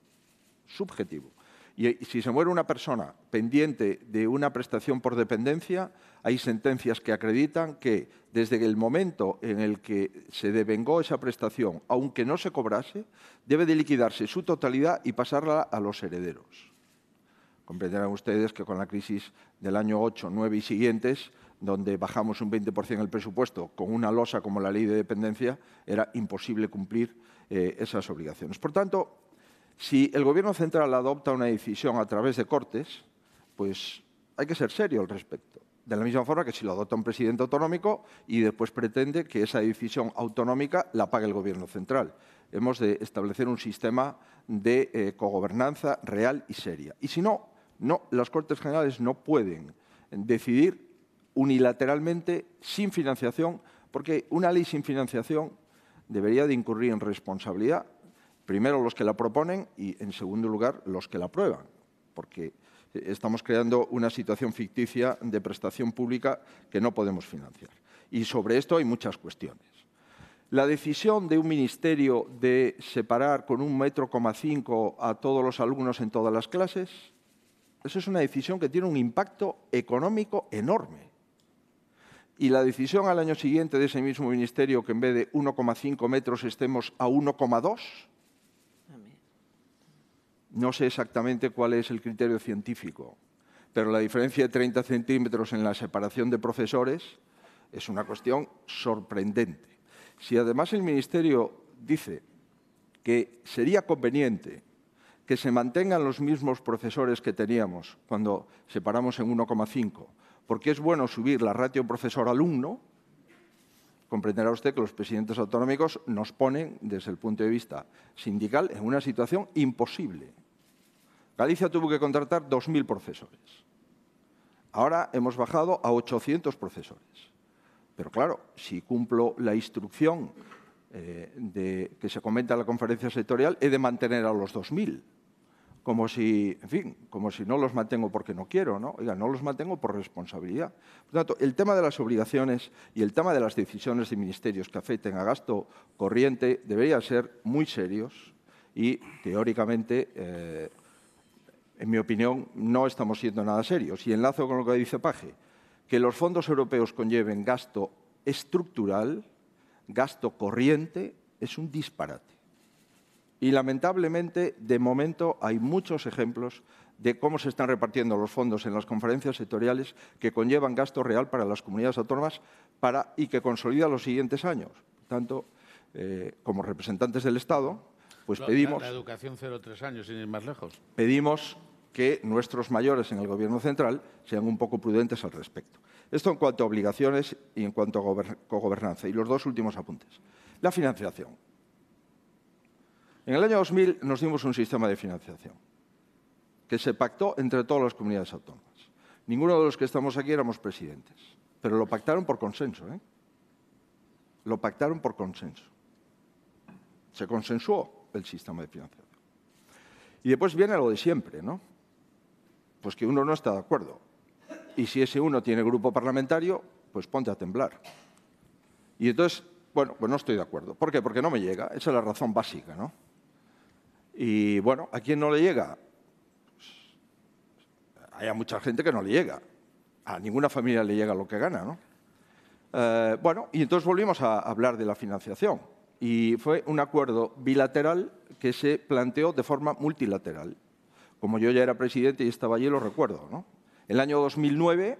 subjetivo. Y eh, si se muere una persona pendiente de una prestación por dependencia, hay sentencias que acreditan que desde el momento en el que se devengó esa prestación, aunque no se cobrase, debe de liquidarse su totalidad y pasarla a los herederos. Comprenderán ustedes que con la crisis del año 8, 9 y siguientes, donde bajamos un 20% el presupuesto con una losa como la ley de dependencia, era imposible cumplir eh, esas obligaciones. Por tanto, si el Gobierno central adopta una decisión a través de cortes, pues hay que ser serio al respecto. De la misma forma que si lo adopta un presidente autonómico y después pretende que esa decisión autonómica la pague el Gobierno central. Hemos de establecer un sistema de eh, cogobernanza real y seria. Y si no, no, las Cortes Generales no pueden decidir unilateralmente, sin financiación, porque una ley sin financiación debería de incurrir en responsabilidad, primero los que la proponen y, en segundo lugar, los que la aprueban, porque estamos creando una situación ficticia de prestación pública que no podemos financiar. Y sobre esto hay muchas cuestiones. La decisión de un ministerio de separar con un metro coma cinco a todos los alumnos en todas las clases, eso es una decisión que tiene un impacto económico enorme y la decisión al año siguiente de ese mismo ministerio que en vez de 1,5 metros estemos a 1,2? No sé exactamente cuál es el criterio científico, pero la diferencia de 30 centímetros en la separación de profesores es una cuestión sorprendente. Si además el ministerio dice que sería conveniente que se mantengan los mismos profesores que teníamos cuando separamos en 1,5 porque es bueno subir la ratio profesor-alumno, comprenderá usted que los presidentes autonómicos nos ponen, desde el punto de vista sindical, en una situación imposible. Galicia tuvo que contratar 2.000 profesores. Ahora hemos bajado a 800 profesores. Pero claro, si cumplo la instrucción eh, de, que se comenta en la conferencia sectorial, he de mantener a los 2.000 como si, fin, como si no los mantengo porque no quiero, ¿no? Oiga, no los mantengo por responsabilidad. Por lo tanto, el tema de las obligaciones y el tema de las decisiones de ministerios que afecten a gasto corriente deberían ser muy serios y, teóricamente, eh, en mi opinión, no estamos siendo nada serios. Y enlazo con lo que dice Paje, que los fondos europeos conlleven gasto estructural, gasto corriente, es un disparate. Y lamentablemente, de momento, hay muchos ejemplos de cómo se están repartiendo los fondos en las conferencias sectoriales que conllevan gasto real para las comunidades autónomas y que consolida los siguientes años. Tanto eh, como representantes del Estado, pues pedimos... La, educación 0 años, sin ir más lejos. Pedimos que nuestros mayores en el Gobierno central sean un poco prudentes al respecto. Esto en cuanto a obligaciones y en cuanto a cogobernanza. Y los dos últimos apuntes. La financiación. En el año 2000 nos dimos un sistema de financiación que se pactó entre todas las comunidades autónomas. Ninguno de los que estamos aquí éramos presidentes, pero lo pactaron por consenso. ¿eh? Lo pactaron por consenso. Se consensuó el sistema de financiación. Y después viene lo de siempre, ¿no? Pues que uno no está de acuerdo. Y si ese uno tiene grupo parlamentario, pues ponte a temblar. Y entonces, bueno, pues no estoy de acuerdo. ¿Por qué? Porque no me llega. Esa es la razón básica, ¿no? Y bueno, ¿a quién no le llega? hay mucha gente que no le llega. A ninguna familia le llega lo que gana, ¿no? Eh, bueno, y entonces volvimos a hablar de la financiación. Y fue un acuerdo bilateral que se planteó de forma multilateral. Como yo ya era presidente y estaba allí, lo recuerdo. ¿no? El año 2009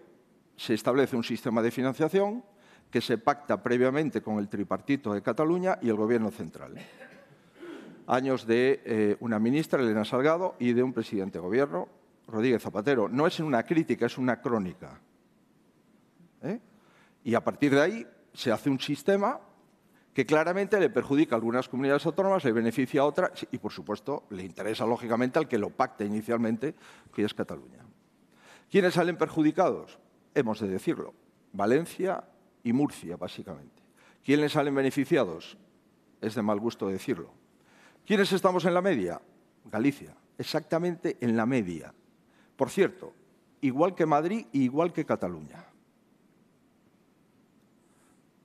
se establece un sistema de financiación que se pacta previamente con el tripartito de Cataluña y el Gobierno central años de eh, una ministra, Elena Salgado, y de un presidente de gobierno, Rodríguez Zapatero. No es una crítica, es una crónica. ¿Eh? Y a partir de ahí se hace un sistema que claramente le perjudica a algunas comunidades autónomas, le beneficia a otras y, por supuesto, le interesa lógicamente al que lo pacte inicialmente, que es Cataluña. ¿Quiénes salen perjudicados? Hemos de decirlo, Valencia y Murcia, básicamente. ¿Quiénes salen beneficiados? Es de mal gusto decirlo, ¿Quiénes estamos en la media? Galicia, exactamente en la media. Por cierto, igual que Madrid y igual que Cataluña.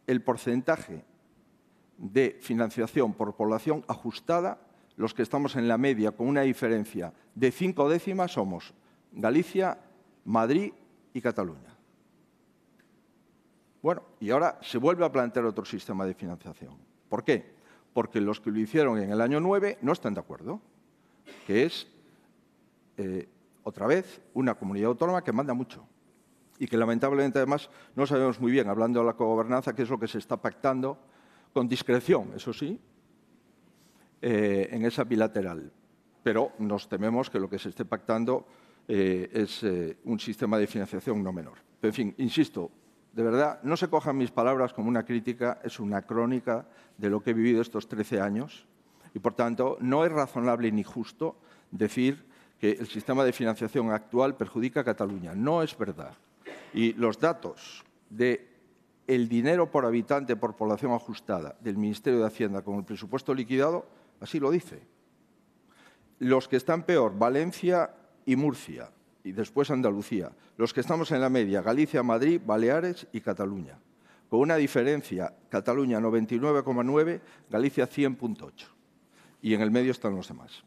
El porcentaje de financiación por población ajustada, los que estamos en la media con una diferencia de cinco décimas somos Galicia, Madrid y Cataluña. Bueno, y ahora se vuelve a plantear otro sistema de financiación. ¿Por qué? porque los que lo hicieron en el año 9 no están de acuerdo, que es, eh, otra vez, una comunidad autónoma que manda mucho y que lamentablemente además no sabemos muy bien, hablando de la cogobernanza, qué es lo que se está pactando, con discreción, eso sí, eh, en esa bilateral. Pero nos tememos que lo que se esté pactando eh, es un sistema de financiación no menor. en fin, insisto, de verdad, no se cojan mis palabras como una crítica, es una crónica de lo que he vivido estos 13 años y, por tanto, no es razonable ni justo decir que el sistema de financiación actual perjudica a Cataluña. No es verdad. Y los datos de el dinero por habitante por población ajustada del Ministerio de Hacienda con el presupuesto liquidado, así lo dice. Los que están peor, Valencia y Murcia, y después Andalucía, los que estamos en la media, Galicia, Madrid, Baleares y Cataluña, con una diferencia, Cataluña 99,9, Galicia 100,8 y en el medio están los demás.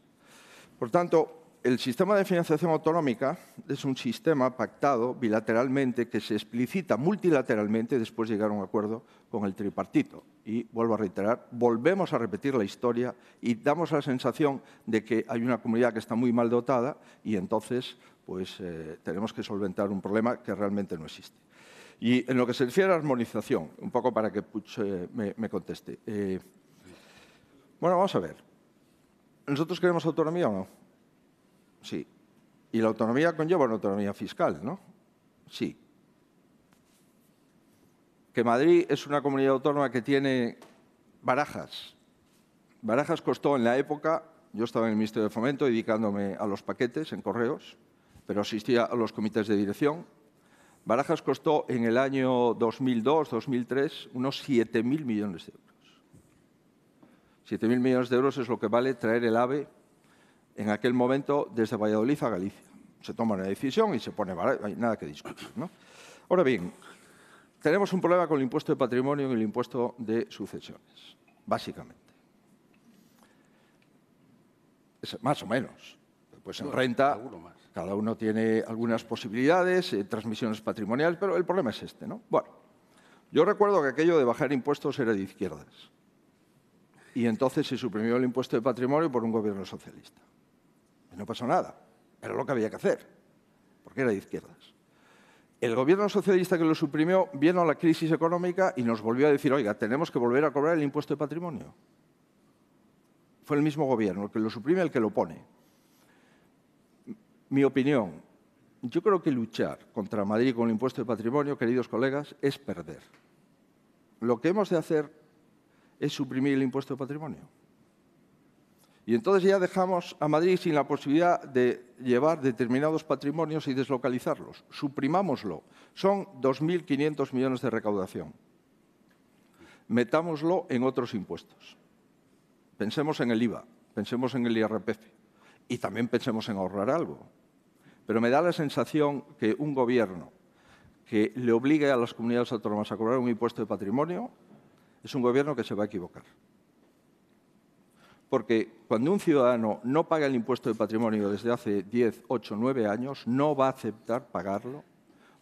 Por tanto, el sistema de financiación autonómica es un sistema pactado bilateralmente que se explicita multilateralmente después de llegar a un acuerdo con el tripartito. Y vuelvo a reiterar, volvemos a repetir la historia y damos la sensación de que hay una comunidad que está muy mal dotada y entonces pues eh, tenemos que solventar un problema que realmente no existe. Y en lo que se refiere a la armonización, un poco para que Puch eh, me, conteste. Eh, bueno, vamos a ver. ¿Nosotros queremos autonomía o no? Sí. Y la autonomía conlleva una autonomía fiscal, ¿no? Sí. Que Madrid es una comunidad autónoma que tiene barajas. Barajas costó en la época, yo estaba en el Ministerio de Fomento dedicándome a los paquetes en correos, pero asistía a los comités de dirección. Barajas costó en el año 2002-2003 unos 7.000 millones de euros. 7.000 millones de euros es lo que vale traer el AVE en aquel momento desde Valladolid a Galicia. Se toma una decisión y se pone barajas, hay nada que discutir. Ahora bien, tenemos un problema con el impuesto de patrimonio y el impuesto de sucesiones, básicamente. más o menos. Pues en renta, cada uno tiene algunas posibilidades, eh, transmisiones patrimoniales, pero el problema es este. ¿no? Bueno, yo recuerdo que aquello de bajar impuestos era de izquierdas. Y entonces se suprimió el impuesto de patrimonio por un gobierno socialista. Y no pasó nada. Era lo que había que hacer, porque era de izquierdas. El gobierno socialista que lo suprimió vino a la crisis económica y nos volvió a decir, oiga, tenemos que volver a cobrar el impuesto de patrimonio. Fue el mismo gobierno, el que lo suprime, el que lo pone. Mi opinión, yo creo que luchar contra Madrid con el impuesto de patrimonio, queridos colegas, es perder. Lo que hemos de hacer es suprimir el impuesto de patrimonio. Y entonces ya dejamos a Madrid sin la posibilidad de llevar determinados patrimonios y deslocalizarlos. Suprimámoslo. Son 2.500 millones de recaudación. Metámoslo en otros impuestos. Pensemos en el IVA, pensemos en el IRPF y también pensemos en ahorrar algo. Pero me da la sensación que un gobierno que le obligue a las comunidades autónomas a cobrar un impuesto de patrimonio es un gobierno que se va a equivocar. Porque cuando un ciudadano no paga el impuesto de patrimonio desde hace 10, 8, 9 años, no va a aceptar pagarlo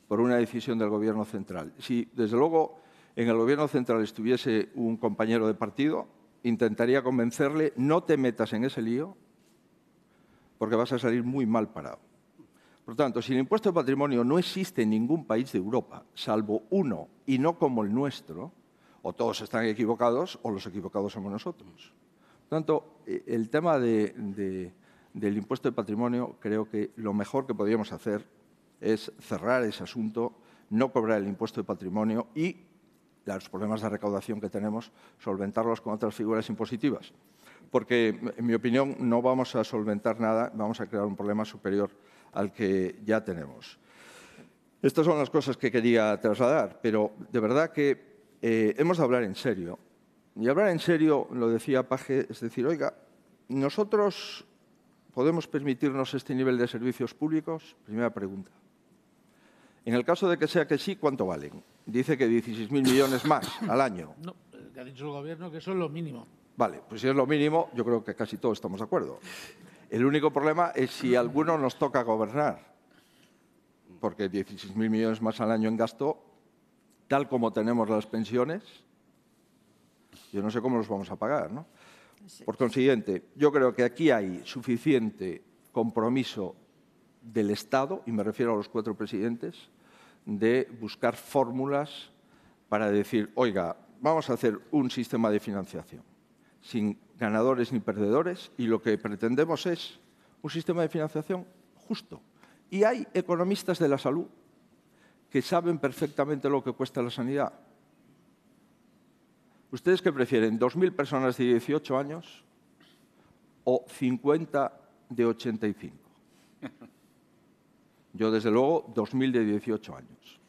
por una decisión del Gobierno central. Si, desde luego, en el Gobierno central estuviese un compañero de partido, intentaría convencerle, no te metas en ese lío, porque vas a salir muy mal parado. Por lo tanto, si el impuesto de patrimonio no existe en ningún país de Europa, salvo uno y no como el nuestro, o todos están equivocados o los equivocados somos nosotros. Por tanto, eh, el tema del impuesto de patrimonio creo que lo mejor que podríamos hacer es cerrar ese asunto, no cobrar el impuesto de patrimonio y los problemas de recaudación que tenemos, solventarlos con otras figuras impositivas. Porque, en mi opinión, no vamos a solventar nada, vamos a crear un problema superior al que ya tenemos. Estas son las cosas que quería trasladar, pero de verdad que eh, hemos de hablar en serio. Y hablar en serio, lo decía Paje, es decir, oiga, nosotros podemos permitirnos este nivel de servicios públicos. Primera pregunta. En el caso de que sea que sí, ¿cuánto valen? Dice que 16.000 millones más al año. No, que ha dicho el Gobierno que eso es lo mínimo. Vale, pues si es lo mínimo, yo creo que casi todos estamos de acuerdo. El único problema es si alguno nos toca gobernar, porque 16.000 millones más al año en gasto, tal como tenemos las pensiones, yo no sé cómo los vamos a pagar. ¿no? Por consiguiente, yo creo que aquí hay suficiente compromiso del Estado, y me refiero a los cuatro presidentes, de buscar fórmulas para decir, oiga, vamos a hacer un sistema de financiación sin ganadores ni perdedores y lo que pretendemos es un sistema de financiación justo. Y hay economistas de la salud que saben perfectamente lo que cuesta la sanidad. ¿Ustedes qué prefieren? ¿2.000 personas de 18 años o 50 de 85? Yo, desde luego, 2.000 de 18 años,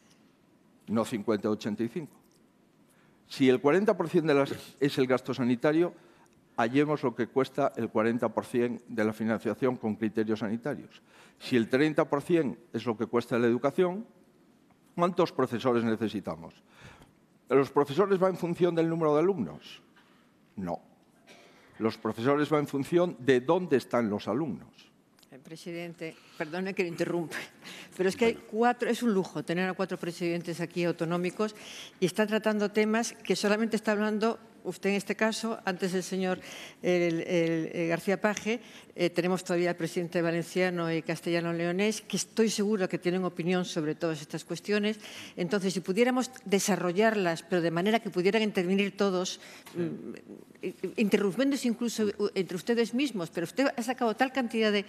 no 50 de 85. Si el 40% de las es el gasto sanitario, hallemos lo que cuesta el 40% de la financiación con criterios sanitarios. Si el 30% es lo que cuesta la educación, ¿cuántos profesores necesitamos? ¿Los profesores van en función del número de alumnos? No. Los profesores van en función de dónde están los alumnos. Eh, presidente, perdone que le interrumpe, pero es que hay cuatro, es un lujo tener a cuatro presidentes aquí autonómicos y están tratando temas que solamente está hablando usted en este caso, antes del señor eh, García Paje, eh, tenemos todavía al presidente valenciano y castellano-leonés, que estoy segura que tienen opinión sobre todas estas cuestiones. Entonces, si pudiéramos desarrollarlas, pero de manera que pudieran intervenir todos, mm, interrumpiéndose incluso eh, entre ustedes mismos, pero usted ha sacado tal cantidad de,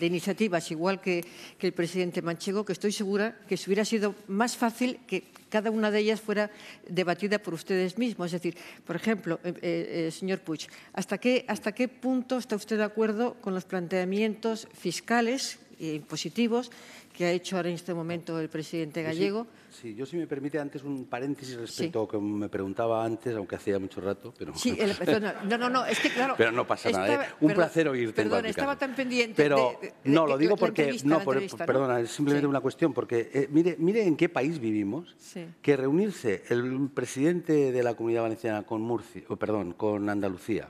iniciativas, igual que, el presidente Manchego, que estoy segura que se hubiera sido más fácil que cada una de ellas fuera debatida por ustedes mismos. Es decir, por ejemplo, eh, eh, señor Puig, ¿hasta qué, ¿hasta qué punto está usted de acuerdo con los planteamientos fiscales y e impositivos que ha hecho ahora en este momento el presidente gallego. Sí, yo si me permite antes un paréntesis respecto a lo que me preguntaba antes, aunque hacía mucho rato, pero... Sí, no, no, no, es que claro... Pero no pasa nada, ¿eh? un placer oírte. Perdón, estaba tan pendiente Pero de, no, lo digo porque... No, por, perdona, es simplemente una cuestión, porque eh, mire, mire en qué país vivimos, que reunirse el presidente de la Comunidad Valenciana con Murcia, o perdón, con Andalucía,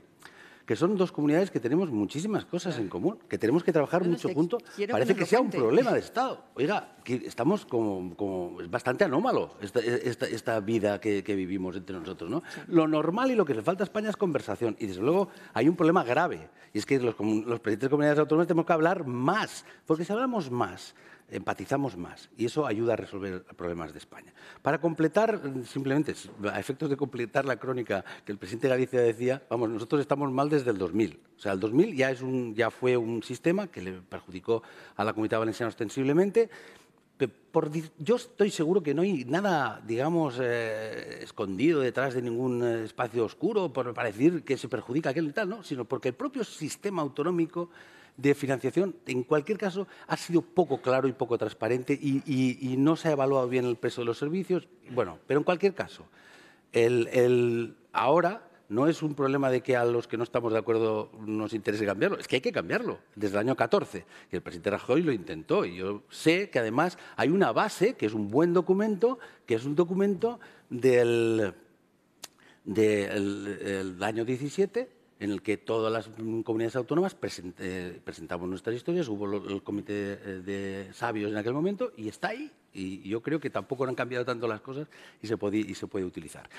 que son dos comunidades que tenemos muchísimas cosas en común, que tenemos que trabajar mucho juntos. Parece que, sea un problema de Estado. Oiga, estamos como, es bastante anómalo esta, esta, vida que, vivimos entre nosotros. ¿no? Lo normal y lo que le falta a España es conversación. Y desde luego hay un problema grave, y es que los, los presidentes de comunidades autónomas tenemos que hablar más, porque si hablamos más, empatizamos más y eso ayuda a resolver problemas de España. Para completar, simplemente, a efectos de completar la crónica que el presidente Galicia decía, vamos, nosotros estamos mal desde el 2000. O sea, el 2000 ya, es un, ya fue un sistema que le perjudicó a la comunidad valenciana ostensiblemente. yo estoy seguro que no hay nada, digamos, eh, escondido detrás de ningún eh, espacio oscuro por, para decir que se perjudica aquel y tal, ¿no? sino porque el propio sistema autonómico de financiación, en cualquier caso, ha sido poco claro y poco transparente y, no se ha evaluado bien el peso de los servicios. Bueno, pero en cualquier caso, ahora no es un problema de que a los que no estamos de acuerdo nos interese cambiarlo, es que hay que cambiarlo desde el año 14, que el presidente Rajoy lo intentó y yo sé que además hay una base, que es un buen documento, que es un documento del, año 17 en el que todas las comunidades autónomas eh, presentamos nuestras historias, hubo el comité eh, de, sabios en aquel momento y está ahí. Y yo creo que tampoco han cambiado tanto las cosas y se puede, utilizar.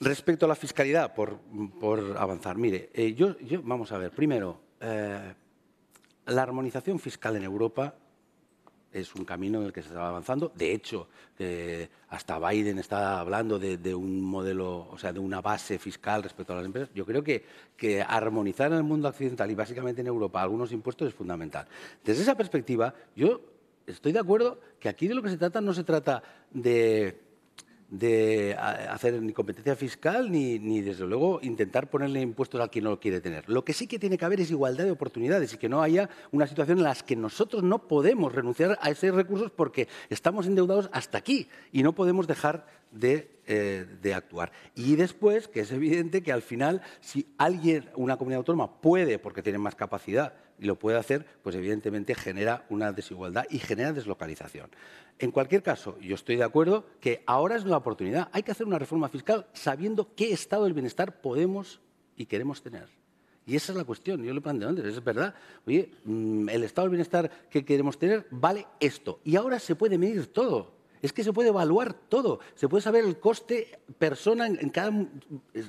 Respecto a la fiscalidad, por, avanzar, mire, eh, yo, vamos a ver, primero, la armonización fiscal en Europa es un camino en el que se está avanzando. De hecho, eh, hasta Biden está hablando de, un modelo, o sea, de una base fiscal respecto a las empresas. Yo creo que, que armonizar en el mundo occidental y básicamente en Europa algunos impuestos es fundamental. Desde esa perspectiva, yo estoy de acuerdo que aquí de lo que se trata no se trata de de hacer ni competencia fiscal ni, desde luego, intentar ponerle impuestos a quien no lo quiere tener. Lo que sí que tiene que haber es igualdad de oportunidades y que no haya una situación en la que nosotros no podemos renunciar a esos recursos porque estamos endeudados hasta aquí y no podemos dejar de eh, de actuar. Y después, que es evidente que al final, si alguien, una comunidad autónoma, puede, porque tiene más capacidad, y lo puede hacer, pues evidentemente genera una desigualdad y genera deslocalización. En cualquier caso, yo estoy de acuerdo que ahora es la oportunidad. Hay que hacer una reforma fiscal sabiendo qué estado del bienestar podemos y queremos tener. Y esa es la cuestión. Yo le planteo antes, es verdad. Oye, mm, el estado del bienestar que queremos tener vale esto. Y ahora se puede medir todo. Es que se puede evaluar todo, se puede saber el coste persona en, cada...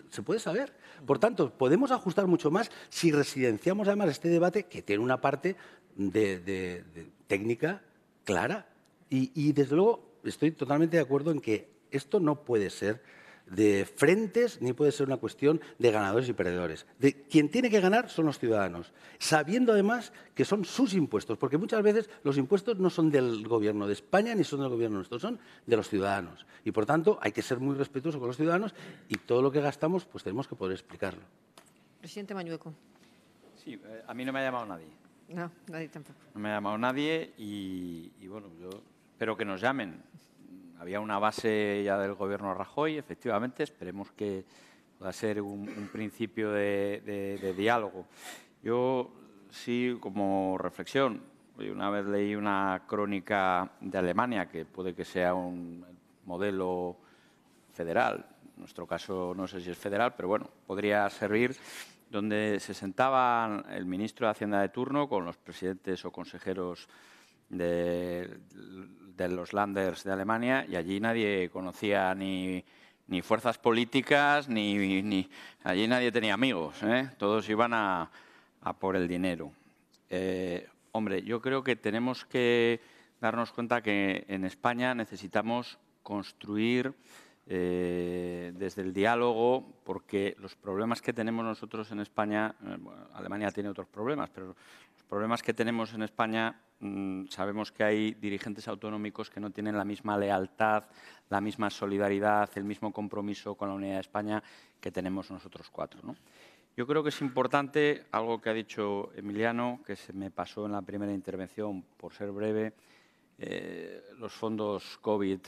Se puede saber. Por tanto, podemos ajustar mucho más si residenciamos además este debate que tiene una parte de, técnica clara. y desde luego estoy totalmente de acuerdo en que esto no puede ser de frentes, ni puede ser una cuestión de ganadores y perdedores. De, quien tiene que ganar son los ciudadanos, sabiendo además que son sus impuestos, porque muchas veces los impuestos no son del gobierno de España ni son del gobierno nuestro, son de los ciudadanos. Y por tanto hay que ser muy respetuoso con los ciudadanos y todo lo que gastamos pues tenemos que poder explicarlo. Presidente Mañueco. Sí, eh, a mí no me ha llamado nadie. No, nadie tampoco. No me ha llamado nadie y, y bueno, yo espero que nos llamen había una base ya del gobierno Rajoy, efectivamente, esperemos que pueda ser un, principio de, diálogo. Yo sí, como reflexión, una vez leí una crónica de Alemania que puede que sea un modelo federal, en nuestro caso no sé si es federal, pero bueno, podría servir donde se sentaba el ministro de Hacienda de turno con los presidentes o consejeros de de los Landers de Alemania y allí nadie conocía ni, fuerzas políticas, ni, allí nadie tenía amigos, ¿eh? todos iban a, a, por el dinero. Eh, hombre, yo creo que tenemos que darnos cuenta que en España necesitamos construir eh, desde el diálogo, porque los problemas que tenemos nosotros en España, Alemania tiene otros problemas, pero problemas que tenemos en España, mm, sabemos que hay dirigentes autonómicos que no tienen la misma lealtad, la misma solidaridad, el mismo compromiso con la unidad de España que tenemos nosotros cuatro. Yo creo que es importante algo que ha dicho Emiliano, que se me pasó en la primera intervención por ser breve, eh, los fondos COVID,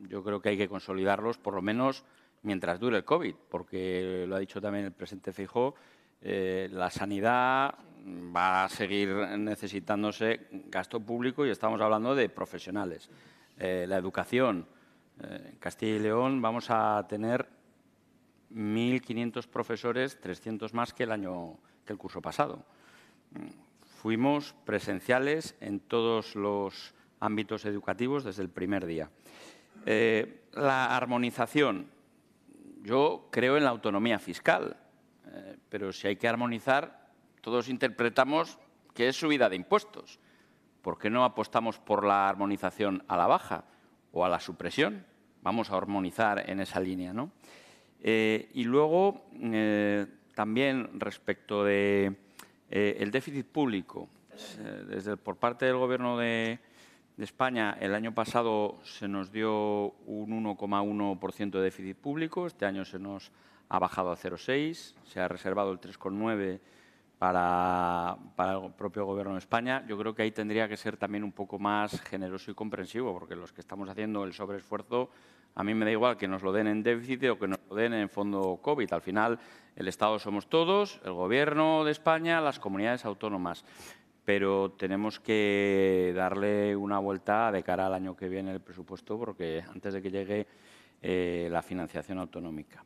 yo creo que hay que consolidarlos, por lo menos mientras dure el COVID, porque lo ha dicho también el presidente Fijó, eh, la sanidad va a seguir necesitándose gasto público y estamos hablando de profesionales. Eh, la educación, en eh, Castilla y León vamos a tener 1.500 profesores, 300 más que el año que el curso pasado. Fuimos presenciales en todos los ámbitos educativos desde el primer día. la armonización. Yo creo en la autonomía fiscal. Eh, pero si hay que armonizar, todos interpretamos que es subida de impuestos. ¿Por qué no apostamos por la armonización a la baja o a la supresión? Vamos a armonizar en esa línea, ¿no? Eh, y luego, eh, también respecto de el déficit público, por parte del Gobierno de, de España, el año pasado se nos dio un 1,1% de déficit público, este año se nos ha bajado a 0,6, se ha reservado el 3,9 para, para el propio Gobierno de España. Yo creo que ahí tendría que ser también un poco más generoso y comprensivo, porque los que estamos haciendo el sobreesfuerzo, a mí me da igual que nos lo den en déficit o que nos lo den en fondo COVID. Al final, el Estado somos todos, el Gobierno de España, las comunidades autónomas pero tenemos que darle una vuelta de cara al año que viene el presupuesto, porque antes de que llegue eh, la financiación autonómica.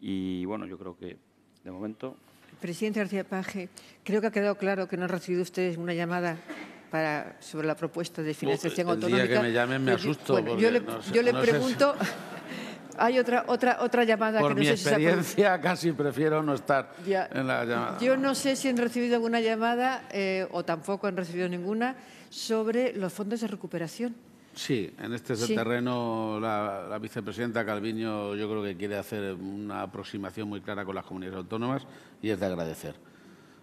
Y bueno, yo creo que de momento. Presidente García Page, creo que ha quedado claro que no han recibido ustedes una llamada para, sobre la propuesta de financiación autónoma. El que me llamen me asusto. yo le, pregunto. Hay otra, otra, otra llamada que no mi experiencia casi prefiero no estar en la llamada. Yo no sé si han recibido alguna llamada eh, o tampoco han recibido ninguna sobre los fondos de recuperación. Sí, en este terreno la, vicepresidenta Calviño yo creo que quiere hacer una aproximación muy clara con las comunidades autónomas y es de agradecer.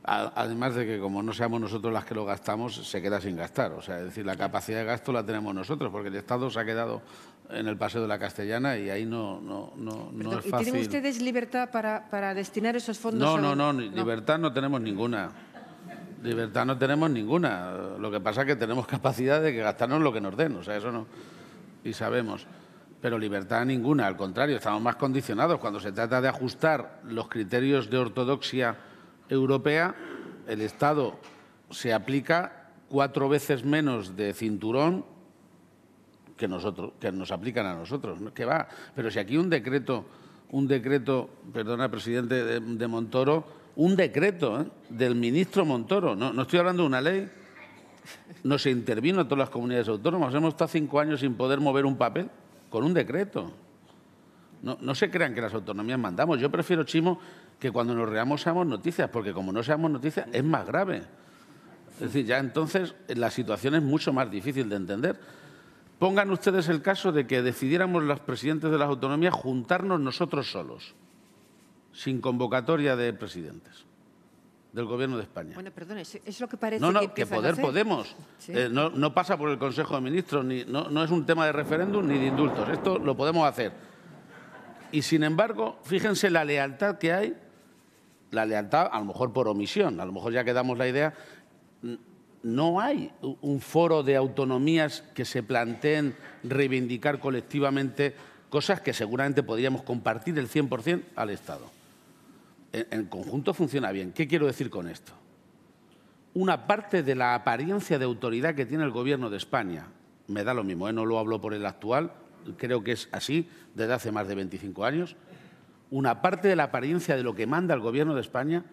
además de que como no seamos nosotros las que lo gastamos, se queda sin gastar. O sea, es decir, la capacidad de gasto la tenemos nosotros, porque el Estado se ha quedado en el Paseo de la Castellana y ahí no, no, no, es fácil. ¿Y tienen ustedes libertad para, para destinar esos fondos? No, no, no, libertad no tenemos ninguna. Libertad no tenemos ninguna. Lo que pasa es que tenemos capacidad de que gastarnos lo que nos den, o sea, eso no. Y sabemos. Pero libertad ninguna, al contrario, estamos más condicionados. Cuando se trata de ajustar los criterios de ortodoxia europea, el Estado se aplica cuatro veces menos de cinturón que, nosotros, que nos aplican a nosotros. Que va. Pero si aquí un decreto, un decreto, perdona, presidente de, de Montoro, un decreto ¿eh? del ministro Montoro, no, estoy hablando de una ley, se intervino a todas las comunidades autónomas. Hemos estado cinco años sin poder mover un papel con un decreto. No, no, se crean que las autonomías mandamos. Yo prefiero, Chimo, que cuando nos reamos seamos noticias, porque como no seamos noticias es más grave. Es decir, ya entonces la situación es mucho más difícil de entender. Pongan ustedes el caso de que decidiéramos los presidentes de las autonomías juntarnos nosotros solos sin convocatoria de presidentes del Gobierno de España. Bueno, perdón, es, lo que parece que no, no, que, poder Podemos. Eh, no, pasa por el Consejo de Ministros, ni, no, es un tema de referéndum ni de indultos. Esto lo podemos hacer. Y sin embargo, fíjense la lealtad que hay, la lealtad a lo mejor por omisión, a lo mejor ya quedamos la idea, no hay un foro de autonomías que se planteen reivindicar colectivamente cosas que seguramente podríamos compartir el 100% al Estado en conjunto funciona bien. ¿Qué quiero decir con esto? Una parte de la apariencia de autoridad que tiene el Gobierno de España, me da lo mismo, ¿eh? no lo hablo por el actual, creo que es así desde hace más de 25 años, una parte de la apariencia de lo que manda el Gobierno de España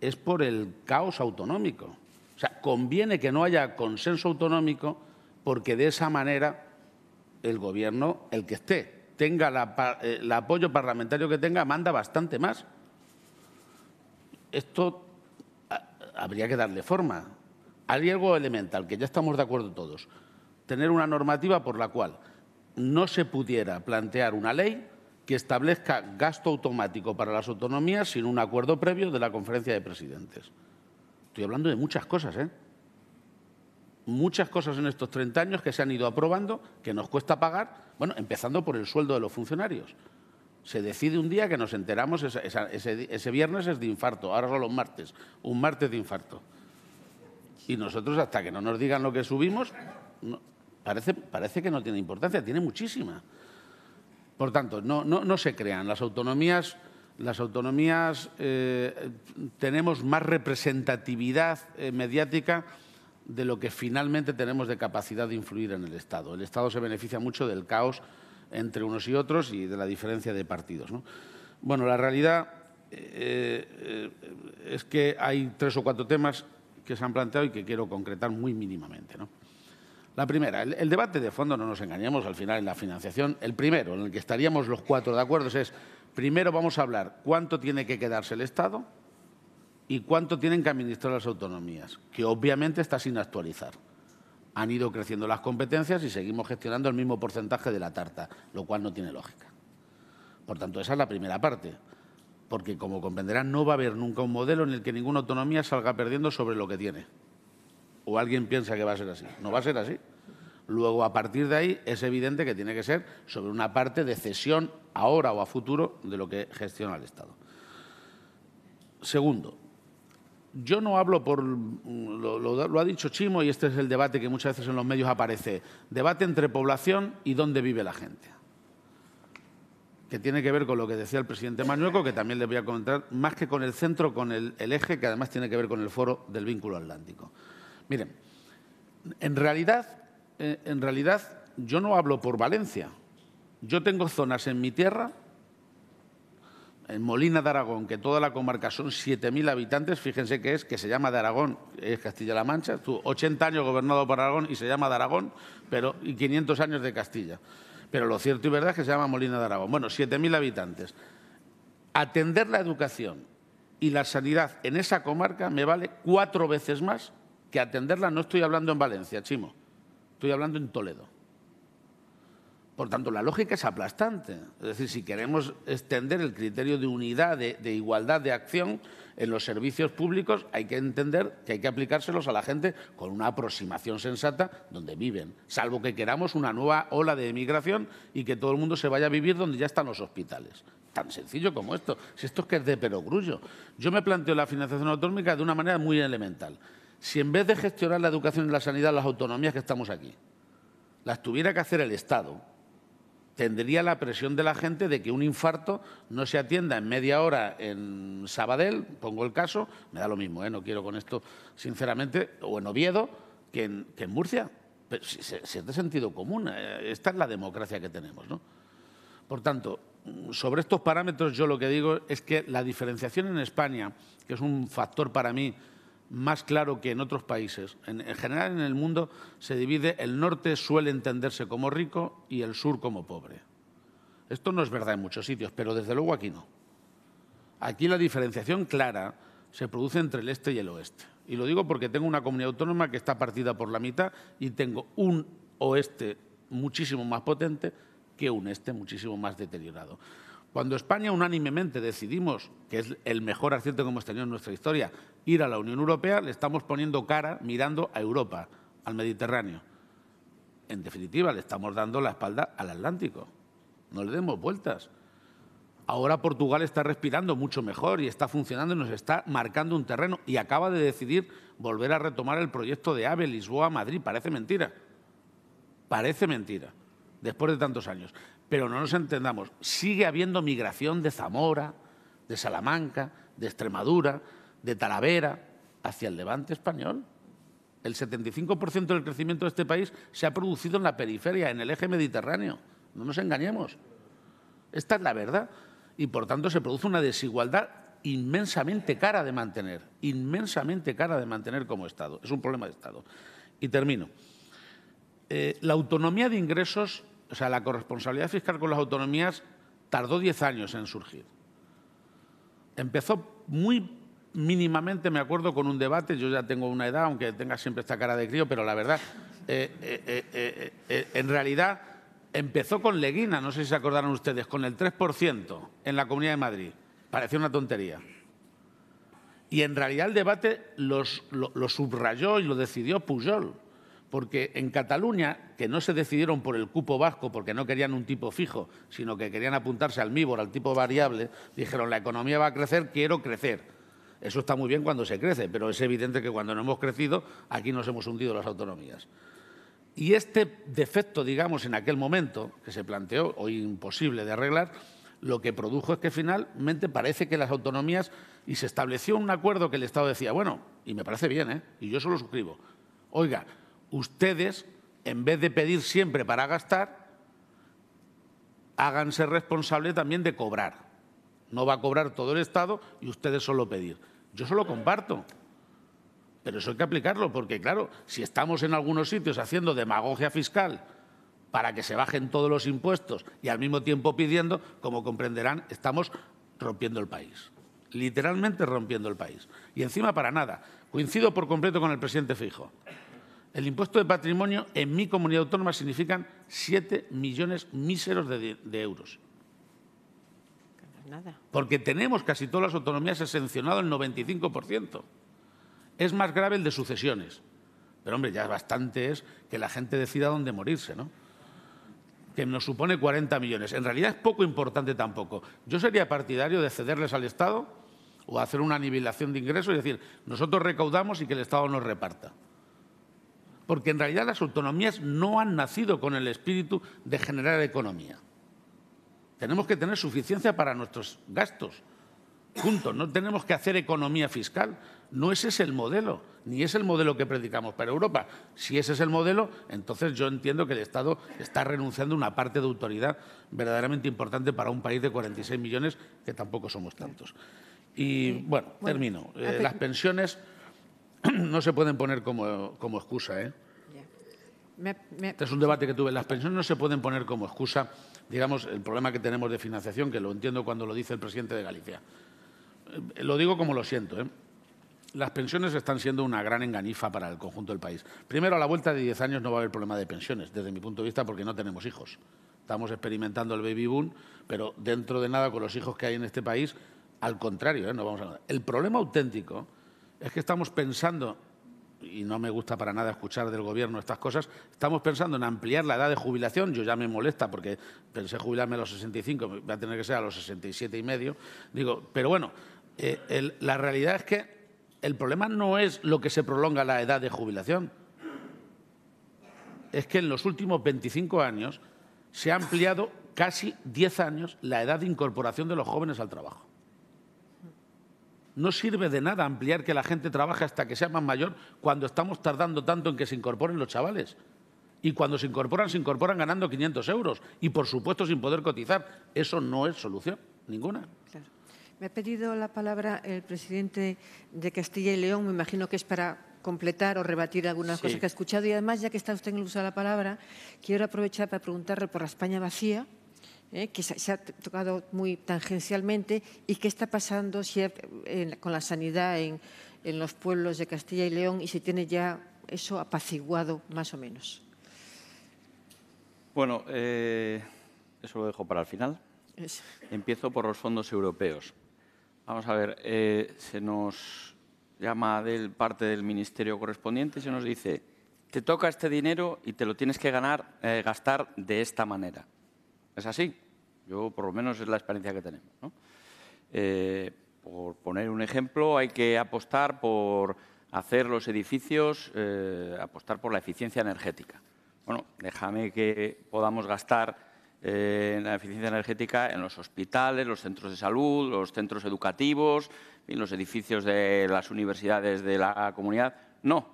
es por el caos autonómico. O sea, conviene que no haya consenso autonómico porque de esa manera el Gobierno, el que esté, tenga eh, el apoyo parlamentario que tenga, manda bastante más esto ah, habría que darle forma. Hay algo elemental, que ya estamos de acuerdo todos. Tener una normativa por la cual no se pudiera plantear una ley que establezca gasto automático para las autonomías sin un acuerdo previo de la conferencia de presidentes. Estoy hablando de muchas cosas, ¿eh? Muchas cosas en estos 30 años que se han ido aprobando, que nos cuesta pagar, bueno, empezando por el sueldo de los funcionarios. Se decide un día que nos enteramos, ese, viernes es de infarto, ahora son los martes, un martes de infarto. Y nosotros hasta que no nos digan lo que subimos, parece, que no tiene importancia, tiene muchísima. Por tanto, no, se crean, las autonomías, las autonomías eh, tenemos más representatividad eh, mediática de lo que finalmente tenemos de capacidad de influir en el Estado. El Estado se beneficia mucho del caos entre unos y otros y de la diferencia de partidos. Bueno, la realidad eh, eh, es que hay tres o cuatro temas que se han planteado y que quiero concretar muy mínimamente. La primera, el, el, debate de fondo, no nos engañemos, al final en la financiación, el primero en el que estaríamos los cuatro de acuerdo es, primero vamos a hablar cuánto tiene que quedarse el Estado y cuánto tienen que administrar las autonomías, que obviamente está sin actualizar han ido creciendo las competencias y seguimos gestionando el mismo porcentaje de la tarta, lo cual no tiene lógica. Por tanto, esa es la primera parte, porque como comprenderán, no va a haber nunca un modelo en el que ninguna autonomía salga perdiendo sobre lo que tiene. O alguien piensa que va a ser así. No va a ser así. Luego, a partir de ahí, es evidente que tiene que ser sobre una parte de cesión ahora o a futuro de lo que gestiona el Estado. Segundo, yo no hablo por, mm, lo, ha dicho Chimo y este es el debate que muchas veces en los medios aparece, debate entre población y dónde vive la gente, que tiene que ver con lo que decía el presidente Manuelco que también le voy a comentar, más que con el centro, con el, el eje, que además tiene que ver con el foro del vínculo atlántico. Miren, en realidad, eh, en realidad yo no hablo por Valencia, yo tengo zonas en mi tierra en Molina de Aragón, que toda la comarca son 7.000 habitantes, fíjense que es, que se llama de Aragón, es Castilla-La Mancha, 80 años gobernado por Aragón y se llama de Aragón, pero, y 500 años de Castilla. Pero lo cierto y verdad es que se llama Molina de Aragón. Bueno, 7.000 habitantes. Atender la educación y la sanidad en esa comarca me vale cuatro veces más que atenderla, no estoy hablando en Valencia, Chimo, estoy hablando en Toledo. Por tanto, la lógica es aplastante. Es decir, si queremos extender el criterio de unidad, de, igualdad de acción en los servicios públicos, hay que entender que hay que aplicárselos a la gente con una aproximación sensata donde viven, salvo que queramos una nueva ola de emigración y que todo el mundo se vaya a vivir donde ya están los hospitales. Tan sencillo como esto. Si esto es que es de perogrullo. Yo me planteo la financiación autonómica de una manera muy elemental. Si en vez de gestionar la educación y la sanidad, las autonomías que estamos aquí, las tuviera que hacer el Estado, tendría la presión de la gente de que un infarto no se atienda en media hora en Sabadell, pongo el caso, me da lo mismo, ¿eh? no quiero con esto, sinceramente, o en Oviedo, que en, Murcia. Pero si, es de sentido común, eh, esta es la democracia que tenemos. Por tanto, sobre estos parámetros yo lo que digo es que la diferenciación en España, que es un factor para mí más claro que en otros países. En, general en el mundo se divide, el norte suele entenderse como rico y el sur como pobre. Esto no es verdad en muchos sitios, pero desde luego aquí no. Aquí la diferenciación clara se produce entre el este y el oeste. Y lo digo porque tengo una comunidad autónoma que está partida por la mitad y tengo un oeste muchísimo más potente que un este muchísimo más deteriorado. Cuando España unánimemente decidimos, que es el mejor acierto que hemos tenido en nuestra historia, ir a la Unión Europea, le estamos poniendo cara mirando a Europa, al Mediterráneo. En definitiva, le estamos dando la espalda al Atlántico. No le demos vueltas. Ahora Portugal está respirando mucho mejor y está funcionando y nos está marcando un terreno y acaba de decidir volver a retomar el proyecto de AVE Lisboa-Madrid. Parece mentira. Parece mentira, después de tantos años. Pero no nos entendamos, sigue habiendo migración de Zamora, de Salamanca, de Extremadura, de Talavera, hacia el levante español. El 75% del crecimiento de este país se ha producido en la periferia, en el eje mediterráneo. No nos engañemos. Esta es la verdad. Y por tanto se produce una desigualdad inmensamente cara de mantener, inmensamente cara de mantener como Estado. Es un problema de Estado. Y termino. Eh, la autonomía de ingresos o sea, la corresponsabilidad fiscal con las autonomías tardó 10 años en surgir. Empezó muy mínimamente, me acuerdo, con un debate, yo ya tengo una edad, aunque tenga siempre esta cara de crío, pero la verdad, eh, eh, eh, en realidad empezó con Leguina, no sé si se acordaron ustedes, con el 3% en la Comunidad de Madrid. Parecía una tontería. Y en realidad el debate lo subrayó y lo decidió Pujol porque en Cataluña, que no se decidieron por el cupo vasco porque no querían un tipo fijo, sino que querían apuntarse al MIBOR, al tipo variable, dijeron la economía va a crecer, quiero crecer. Eso está muy bien cuando se crece, pero es evidente que cuando no hemos crecido, aquí nos hemos hundido las autonomías. Y este defecto, digamos, en aquel momento, que se planteó, hoy imposible de arreglar, lo que produjo es que finalmente parece que las autonomías, y se estableció un acuerdo que el Estado decía, bueno, y me parece bien, ¿eh? y yo solo suscribo, oiga, ustedes, en vez de pedir siempre para gastar, háganse responsable también de cobrar. No va a cobrar todo el Estado y ustedes solo pedir. Yo solo comparto. Pero eso hay que aplicarlo, porque claro, si estamos en algunos sitios haciendo demagogia fiscal para que se bajen todos los impuestos y al mismo tiempo pidiendo, como comprenderán, estamos rompiendo el país. Literalmente rompiendo el país. Y encima para nada. Coincido por completo con el presidente Fijo. El impuesto de patrimonio en mi comunidad autónoma significan 7 millones míseros de, euros. Porque tenemos casi todas las autonomías exencionado el 95%. Es más grave el de sucesiones. Pero, hombre, ya es bastante es que la gente decida dónde morirse, ¿no? Que nos supone 40 millones. En realidad es poco importante tampoco. Yo sería partidario de cederles al Estado o hacer una nivelación de ingresos y decir, nosotros recaudamos y que el Estado nos reparta porque en realidad las autonomías no han nacido con el espíritu de generar economía. Tenemos que tener suficiencia para nuestros gastos. Juntos, no tenemos que hacer economía fiscal. No ese es el modelo, ni es el modelo que predicamos para Europa. Si ese es el modelo, entonces yo entiendo que el Estado está renunciando a una parte de autoridad verdaderamente importante para un país de 46 millones, que tampoco somos tantos. Y bueno, termino. Eh, las pensiones no se pueden poner como, excusa. ¿eh? Este es un debate que tuve. Las pensiones no se pueden poner como excusa, digamos, el problema que tenemos de financiación, que lo entiendo cuando lo dice el presidente de Galicia. Eh, lo digo como lo siento. ¿eh? Las pensiones están siendo una gran enganifa para el conjunto del país. Primero, a la vuelta de 10 años no va a haber problema de pensiones, desde mi punto de vista, porque no tenemos hijos. Estamos experimentando el baby boom, pero dentro de nada, con los hijos que hay en este país, al contrario, ¿eh? no vamos a El problema auténtico es que estamos pensando, y no me gusta para nada escuchar del gobierno estas cosas, estamos pensando en ampliar la edad de jubilación, yo ya me molesta porque pensé jubilarme a los 65, va a tener que ser a los 67 y medio, digo, pero bueno, eh, la realidad es que el problema no es lo que se prolonga la edad de jubilación, es que en los últimos 25 años se ha ampliado casi 10 años la edad de incorporación de los jóvenes al trabajo. No sirve de nada ampliar que la gente trabaje hasta que sea más mayor cuando estamos tardando tanto en que se incorporen los chavales. Y cuando se incorporan, se incorporan ganando 500 euros y, por supuesto, sin poder cotizar. Eso no es solución, ninguna. Me ha pedido la palabra el presidente de Castilla y León. Me imagino que es para completar o rebatir algunas cosas que ha escuchado. Y además, ya que está usted en el uso de la palabra, quiero aprovechar para preguntarle por la España vacía ¿eh? que se, ha tocado muy tangencialmente y qué está pasando con la sanidad en, los pueblos de Castilla y León y si tiene ya eso apaciguado más o menos. Bueno, eh, eso lo dejo para el final. Empiezo por los fondos europeos. Vamos a ver, eh, se nos llama del parte del ministerio correspondiente y se nos dice, te toca este dinero y te lo tienes que ganar, gastar de esta manera. ¿Es así? Yo, por lo menos, es la experiencia que tenemos. Eh, por poner un ejemplo, hay que apostar por hacer los edificios, eh, apostar por la eficiencia energética. Bueno, déjame que podamos gastar eh, en la eficiencia energética en los hospitales, los centros de salud, los centros educativos, en los edificios de las universidades de la comunidad. No,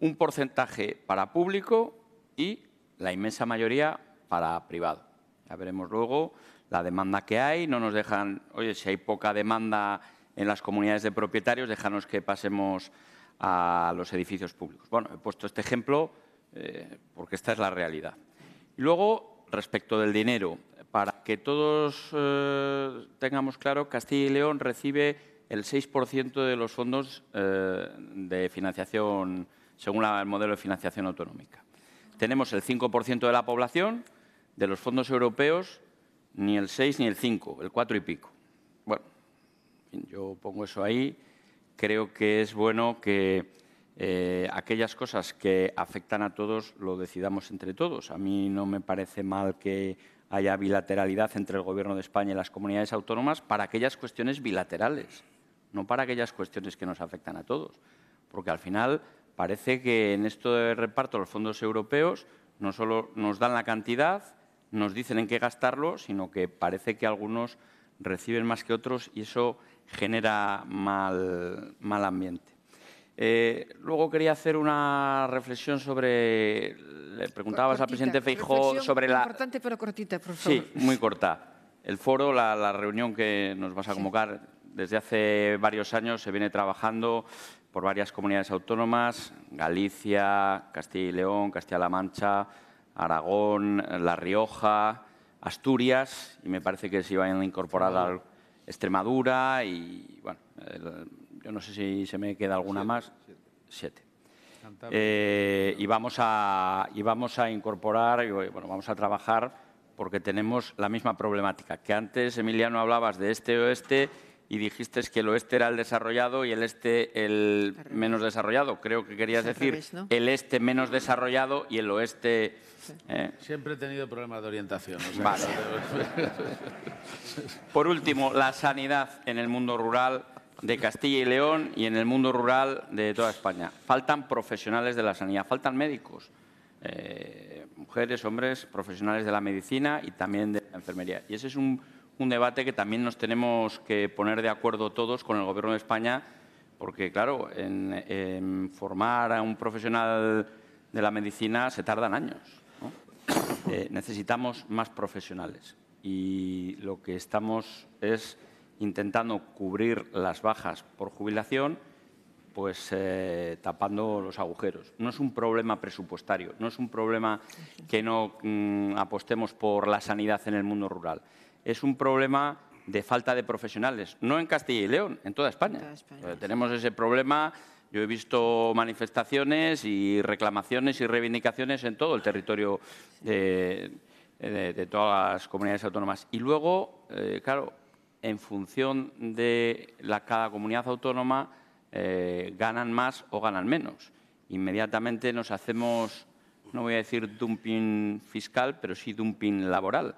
un porcentaje para público y la inmensa mayoría para privado. Ya veremos luego la demanda que hay. No nos dejan, oye, si hay poca demanda en las comunidades de propietarios, déjanos que pasemos a los edificios públicos. Bueno, he puesto este ejemplo eh, porque esta es la realidad. Y luego, respecto del dinero, para que todos eh, tengamos claro, Castilla y León recibe el 6% de los fondos eh, de financiación, según el modelo de financiación autonómica. Tenemos el 5% de la población, de los fondos europeos ni el 6 ni el 5, el 4 y pico. Bueno, yo pongo eso ahí. Creo que es bueno que eh, aquellas cosas que afectan a todos lo decidamos entre todos. A mí no me parece mal que haya bilateralidad entre el Gobierno de España y las comunidades autónomas para aquellas cuestiones bilaterales, no para aquellas cuestiones que nos afectan a todos. Porque al final parece que en esto de reparto los fondos europeos no solo nos dan la cantidad, nos dicen en qué gastarlo, sino que parece que algunos reciben más que otros y eso genera mal, mal ambiente. Eh, luego quería hacer una reflexión sobre, le preguntabas al presidente Feijóo sobre la... Importante pero cortita, por favor. Sí, muy corta. El foro, la, reunión que nos vas a convocar, desde hace varios años se viene trabajando por varias comunidades autónomas, Galicia, Castilla y León, Castilla-La Mancha, Aragón, La Rioja, Asturias, y me parece que se iban a incorporar a Extremadura y, bueno, yo no sé si se me queda alguna más. Siete. Eh, y, vamos a, vamos a incorporar, bueno, vamos a trabajar porque tenemos la misma problemática. Que antes, Emiliano, hablabas de este-oeste y dijiste que el oeste era el desarrollado y el este el menos desarrollado. Creo que querías decir el este menos desarrollado y el oeste eh. Siempre he tenido problemas de orientación. Por último, la sanidad en el mundo rural de Castilla y León y en el mundo rural de toda España. Faltan profesionales de la sanidad, faltan médicos, eh, mujeres, hombres, profesionales de la medicina y también de la enfermería. Y ese es un, debate que también nos tenemos que poner de acuerdo todos con el Gobierno de España, porque, claro, en formar a un profesional de la medicina se tardan años. Eh, necesitamos más profesionales y lo que estamos es intentando cubrir las bajas por jubilación pues eh, tapando los agujeros. No es un problema presupuestario, no es un problema que no mm, apostemos por la sanidad en el mundo rural. Es un problema de falta de profesionales, no en Castilla y León, En toda España. Eh, tenemos ese problema yo he visto manifestaciones y reclamaciones y reivindicaciones en todo el territorio de, todas las comunidades autónomas. Y luego, eh, claro, en función de cada comunidad autónoma, eh, ganan más o ganan menos. Inmediatamente nos hacemos, no voy a decir dumping fiscal, pero sí dumping laboral.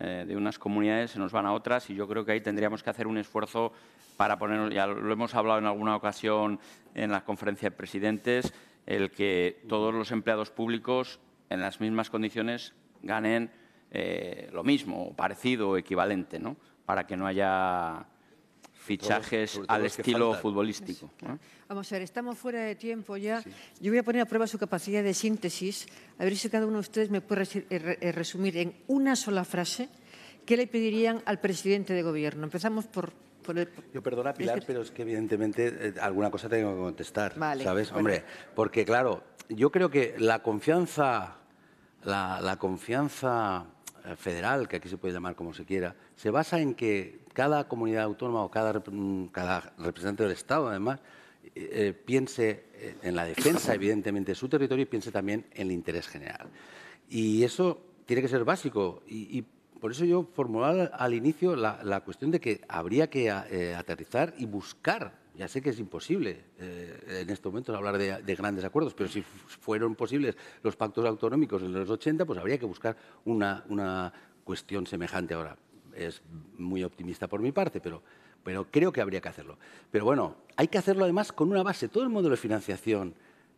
Eh, de unas comunidades se nos van a otras y yo creo que ahí tendríamos que hacer un esfuerzo para poner, ya lo hemos hablado en alguna ocasión en la conferencia de presidentes, el que todos los empleados públicos en las mismas condiciones ganen eh, lo mismo, parecido o equivalente, ¿no? para que no haya fichajes al estilo futbolístico. Vamos a ver, estamos fuera de tiempo ya. Yo voy a poner a prueba su capacidad de síntesis, a ver si cada uno de ustedes me puede eh, eh, resumir en una sola frase qué le pedirían al presidente de gobierno. Empezamos por, yo perdona, Pilar, pero es que evidentemente eh, alguna cosa tengo que contestar, vale, ¿sabes? Hombre, porque claro, yo creo que la confianza, la, la confianza eh, federal, que aquí se puede llamar como se quiera, se basa en que cada comunidad autónoma o cada, mm, cada representante del Estado, además, eh, eh, piense en la defensa, evidentemente, de su territorio y piense también en el interés general. Y eso tiene que ser básico. Y, por eso yo formular al inicio la, cuestión de que habría que aterrizar y buscar ya sé que es imposible eh, en estos momentos hablar de, grandes acuerdos, pero si fueron posibles los pactos autonómicos en los 80, pues habría que buscar una, cuestión semejante ahora. Es muy optimista por mi parte, pero, creo que habría que hacerlo. Pero bueno, hay que hacerlo además con una base. Todo el modelo de financiación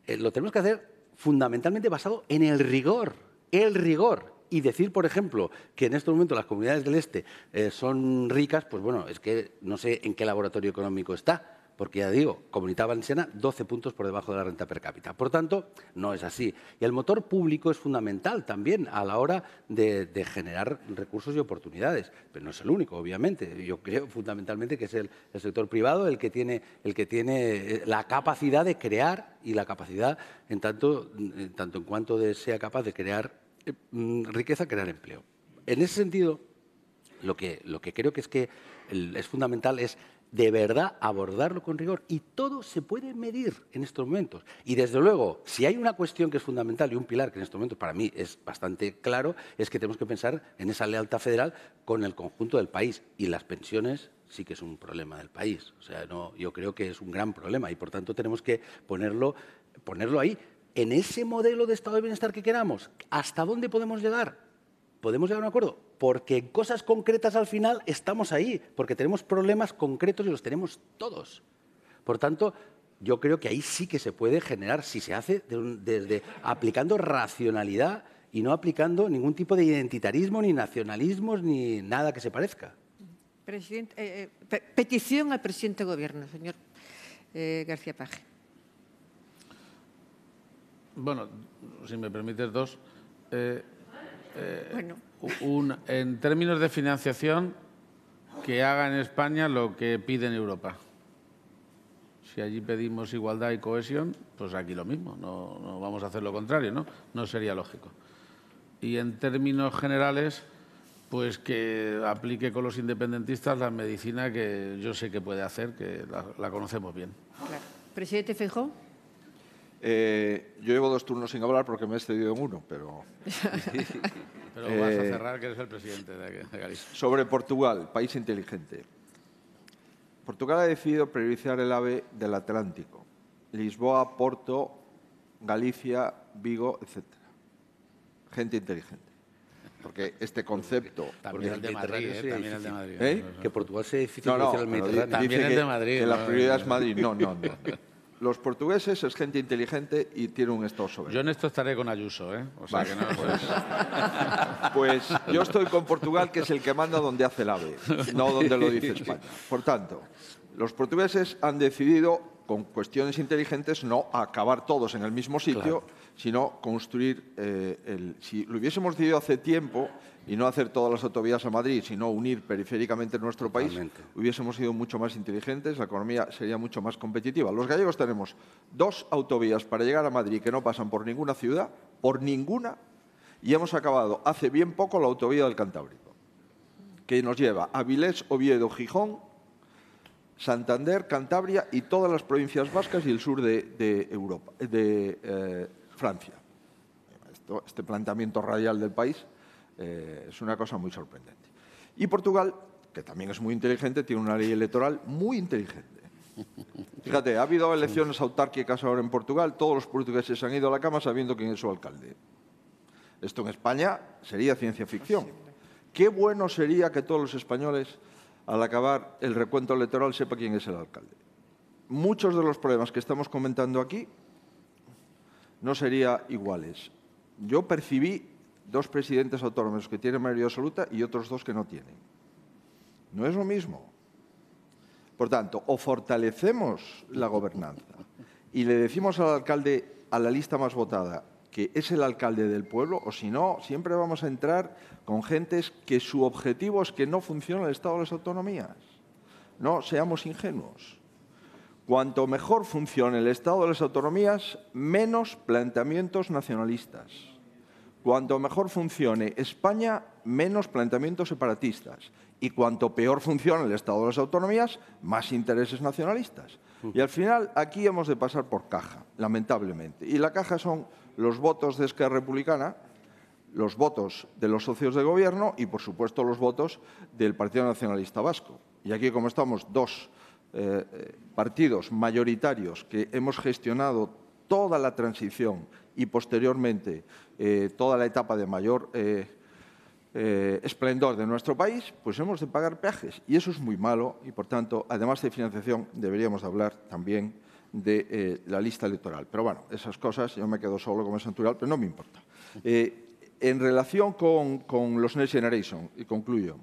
eh, lo tenemos que hacer fundamentalmente basado en el rigor, el rigor. Y decir, por ejemplo, que en estos momentos las comunidades del Este eh, son ricas, pues bueno, es que no sé en qué laboratorio económico está porque ya digo, Comunidad Valenciana 12 puntos por debajo de la renta per cápita. Por tanto, no es así. Y el motor público es fundamental también a la hora de, generar recursos y oportunidades, pero no es el único, obviamente. Yo creo fundamentalmente que es el, sector privado el que, tiene, eh, la capacidad de crear y la capacidad, en tanto en, cuanto de, sea capaz de crear eh, mm, riqueza, crear empleo. En ese sentido, lo que, creo que es que es fundamental es de verdad abordarlo con rigor. Y todo se puede medir en estos momentos. Y desde luego, si hay una cuestión que es fundamental y un pilar que en estos momentos para mí es bastante claro, es que tenemos que pensar en esa lealtad federal con el conjunto del país. Y las pensiones sí que es un problema del país. O sea, no, yo creo que es un gran problema y por tanto tenemos que ponerlo, ponerlo ahí. En ese modelo de estado de bienestar que queramos, ¿hasta dónde podemos llegar? podemos llegar a un acuerdo, porque en cosas concretas al final estamos ahí, porque tenemos problemas concretos y los tenemos todos. Por tanto, yo creo que ahí sí que se puede generar, si se hace, desde aplicando racionalidad y no aplicando ningún tipo de identitarismo, ni nacionalismos, ni nada que se parezca. Presidente, eh, eh, petición al presidente de Gobierno, señor eh, García Paje. Bueno, si me permites dos. Eh, en términos de financiación, que haga en España lo que pide en Europa. Si allí pedimos igualdad y cohesión, pues aquí lo mismo, no, vamos a hacer lo contrario, ¿no? No sería lógico. Y en términos generales, pues que aplique con los independentistas la medicina que yo sé que puede hacer, que la, conocemos bien. Presidente fejo eh, yo llevo dos turnos sin hablar porque me he excedido en uno, pero... pero vas a cerrar que eres el presidente de, Galicia. Sobre Portugal, país inteligente. Portugal ha decidido priorizar el AVE del Atlántico. Lisboa, Porto, Galicia, Vigo, etc. Gente inteligente. Porque este concepto... También el de Madrid, eh, También el de Madrid. ¿eh? Que Portugal se difícil no, no, el Mediterráneo. También el de Madrid. Que la prioridad es Madrid. No, no, no los portugueses es gente inteligente y tiene un estado soberano. Yo en esto estaré con Ayuso, ¿eh? O sea que no, pues... pues... yo estoy con Portugal, que es el que manda donde hace el ave, no donde lo dice España. Por tanto, los portugueses han decidido con cuestiones inteligentes no acabar todos en el mismo sitio, sino construir eh, el... Si lo hubiésemos decidido hace tiempo y no hacer todas las autovías a Madrid, sino unir periféricamente nuestro país, hubiésemos sido mucho más inteligentes, la economía sería mucho más competitiva. Los gallegos tenemos dos autovías para llegar a Madrid que no pasan por ninguna ciudad, por ninguna, y hemos acabado hace bien poco la autovía del Cantábrico, que nos lleva a Vilés, Oviedo, Gijón Santander, Cantabria y todas las provincias vascas y el sur de, Europa, de eh, Francia. este planteamiento radial del país eh, es una cosa muy sorprendente. Y Portugal, que también es muy inteligente, tiene una ley electoral muy inteligente. Fíjate, ha habido elecciones autárquicas ahora en Portugal, todos los portugueses han ido a la cama sabiendo quién es su alcalde. Esto en España sería ciencia ficción. Qué bueno sería que todos los españoles al acabar el recuento electoral sepa quién es el alcalde. Muchos de los problemas que estamos comentando aquí no serían iguales. Yo percibí dos presidentes autónomos que tienen mayoría absoluta y otros dos que no tienen. No es lo mismo. Por tanto, o fortalecemos la gobernanza y le decimos al alcalde a la lista más votada, que es el alcalde del pueblo, o si no, siempre vamos a entrar con gentes que su objetivo es que no funcione el Estado de las Autonomías. No seamos ingenuos. Cuanto mejor funcione el Estado de las Autonomías, menos planteamientos nacionalistas. Cuanto mejor funcione España, menos planteamientos separatistas. Y cuanto peor funcione el Estado de las Autonomías, más intereses nacionalistas. Y al final aquí hemos de pasar por caja, lamentablemente. Y la caja son los votos de Esquerra Republicana, los votos de los socios de gobierno y, por supuesto, los votos del Partido Nacionalista Vasco. Y aquí, como estamos dos eh, eh, partidos mayoritarios que hemos gestionado toda la transición y, posteriormente, eh, toda la etapa de mayor esplendor de nuestro país, pues hemos de pagar peajes. Y eso es muy malo y, por tanto, además de financiación, deberíamos hablar también de eh, la lista electoral. Pero bueno, esas cosas yo me quedo solo como natural pero no me importa. Eh, en relación con, los Next Generation, y concluyo,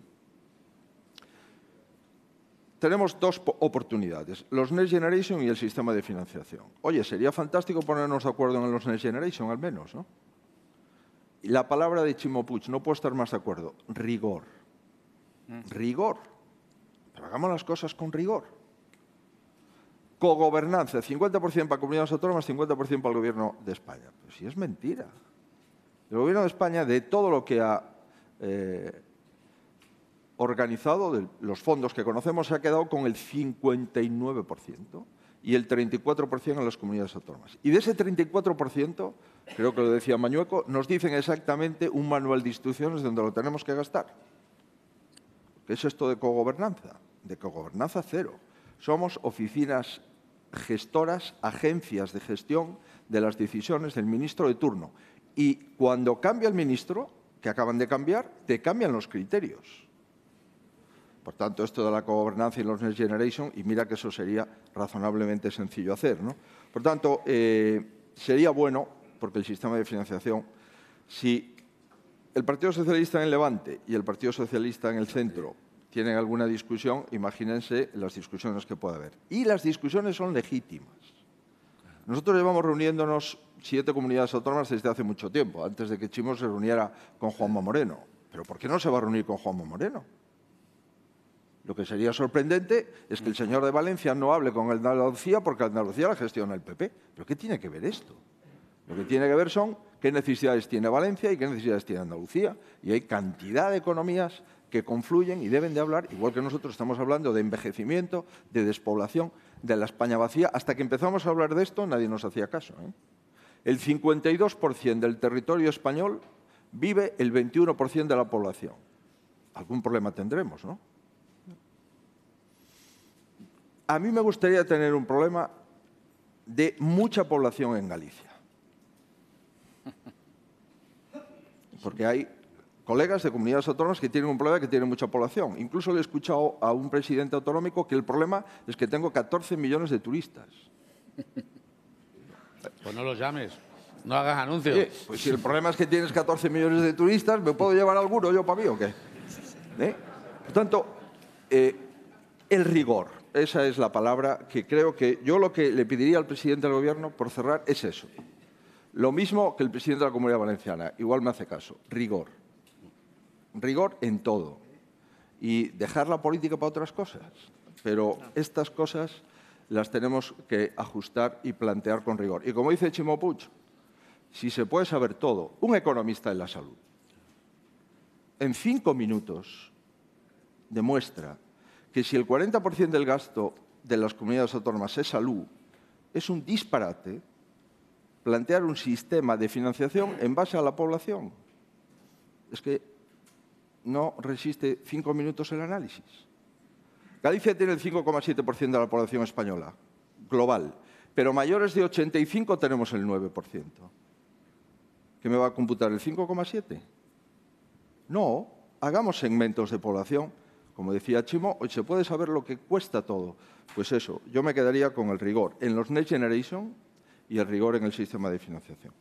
tenemos dos oportunidades, los Next Generation y el sistema de financiación. Oye, sería fantástico ponernos de acuerdo en los Next Generation, al menos, ¿no? la palabra de Chimopuch, no puedo estar más de acuerdo, rigor. Mm. Rigor. Pero hagamos las cosas con rigor. Cogobernanza, 50% para comunidades autónomas, 50% para el Gobierno de España. Pues sí, es mentira. El Gobierno de España, de todo lo que ha eh, organizado, de los fondos que conocemos, se ha quedado con el 59% y el 34% en las comunidades autónomas. Y de ese 34%, creo que lo decía Mañueco, nos dicen exactamente un manual de instituciones donde lo tenemos que gastar. ¿Qué es esto de cogobernanza? De cogobernanza cero. Somos oficinas gestoras, agencias de gestión de las decisiones del ministro de turno. Y cuando cambia el ministro, que acaban de cambiar, te cambian los criterios. Por tanto, esto de la gobernanza y los Next Generation, y mira que eso sería razonablemente sencillo hacer. Por tanto, eh, sería bueno, porque el sistema de financiación, si el Partido Socialista en el Levante y el Partido Socialista en el Centro tienen alguna discusión, imagínense las discusiones que puede haber. Y las discusiones son legítimas. Nosotros llevamos reuniéndonos siete comunidades autónomas desde hace mucho tiempo, antes de que Chimo se reuniera con Juanma Moreno. Pero ¿por qué no se va a reunir con Juanma Moreno? Lo que sería sorprendente es que el señor de Valencia no hable con Andalucía porque Andalucía la gestiona el PP. ¿Pero qué tiene que ver esto? Lo que tiene que ver son qué necesidades tiene Valencia y qué necesidades tiene Andalucía. Y hay cantidad de economías que confluyen y deben de hablar, igual que nosotros estamos hablando de envejecimiento, de despoblación, de la España vacía. Hasta que empezamos a hablar de esto nadie nos hacía caso. ¿eh? El 52% del territorio español vive el 21% de la población. Algún problema tendremos, ¿no? A mí me gustaría tener un problema de mucha población en Galicia. Porque hay colegas de comunidades autónomas que tienen un problema que tienen mucha población. Incluso le he escuchado a un presidente autonómico que el problema es que tengo 14 millones de turistas. Pues no los llames, no hagas anuncios. pues si el problema es que tienes 14 millones de turistas, ¿me puedo llevar alguno yo para mí o qué? ¿Eh? Por tanto, eh, el rigor, esa es la palabra que creo que yo lo que le pediría al presidente del gobierno por cerrar es eso. Lo mismo que el presidente de la Comunidad Valenciana, igual me hace caso, rigor rigor en todo y dejar la política para otras cosas. Pero estas cosas las tenemos que ajustar y plantear con rigor. Y como dice Chimopuch, si se puede saber todo, un economista en la salud, en cinco minutos demuestra que si el 40% del gasto de las comunidades autónomas es salud, es un disparate plantear un sistema de financiación en base a la población. Es que no resiste cinco minutos el análisis. Galicia tiene el 5,7% de la población española, global, pero mayores de 85 tenemos el 9%. ¿Qué me va a computar el 5,7%? No, hagamos segmentos de población. Como decía Chimo, hoy se puede saber lo que cuesta todo. Pues eso, yo me quedaría con el rigor en los Next Generation y el rigor en el sistema de financiación.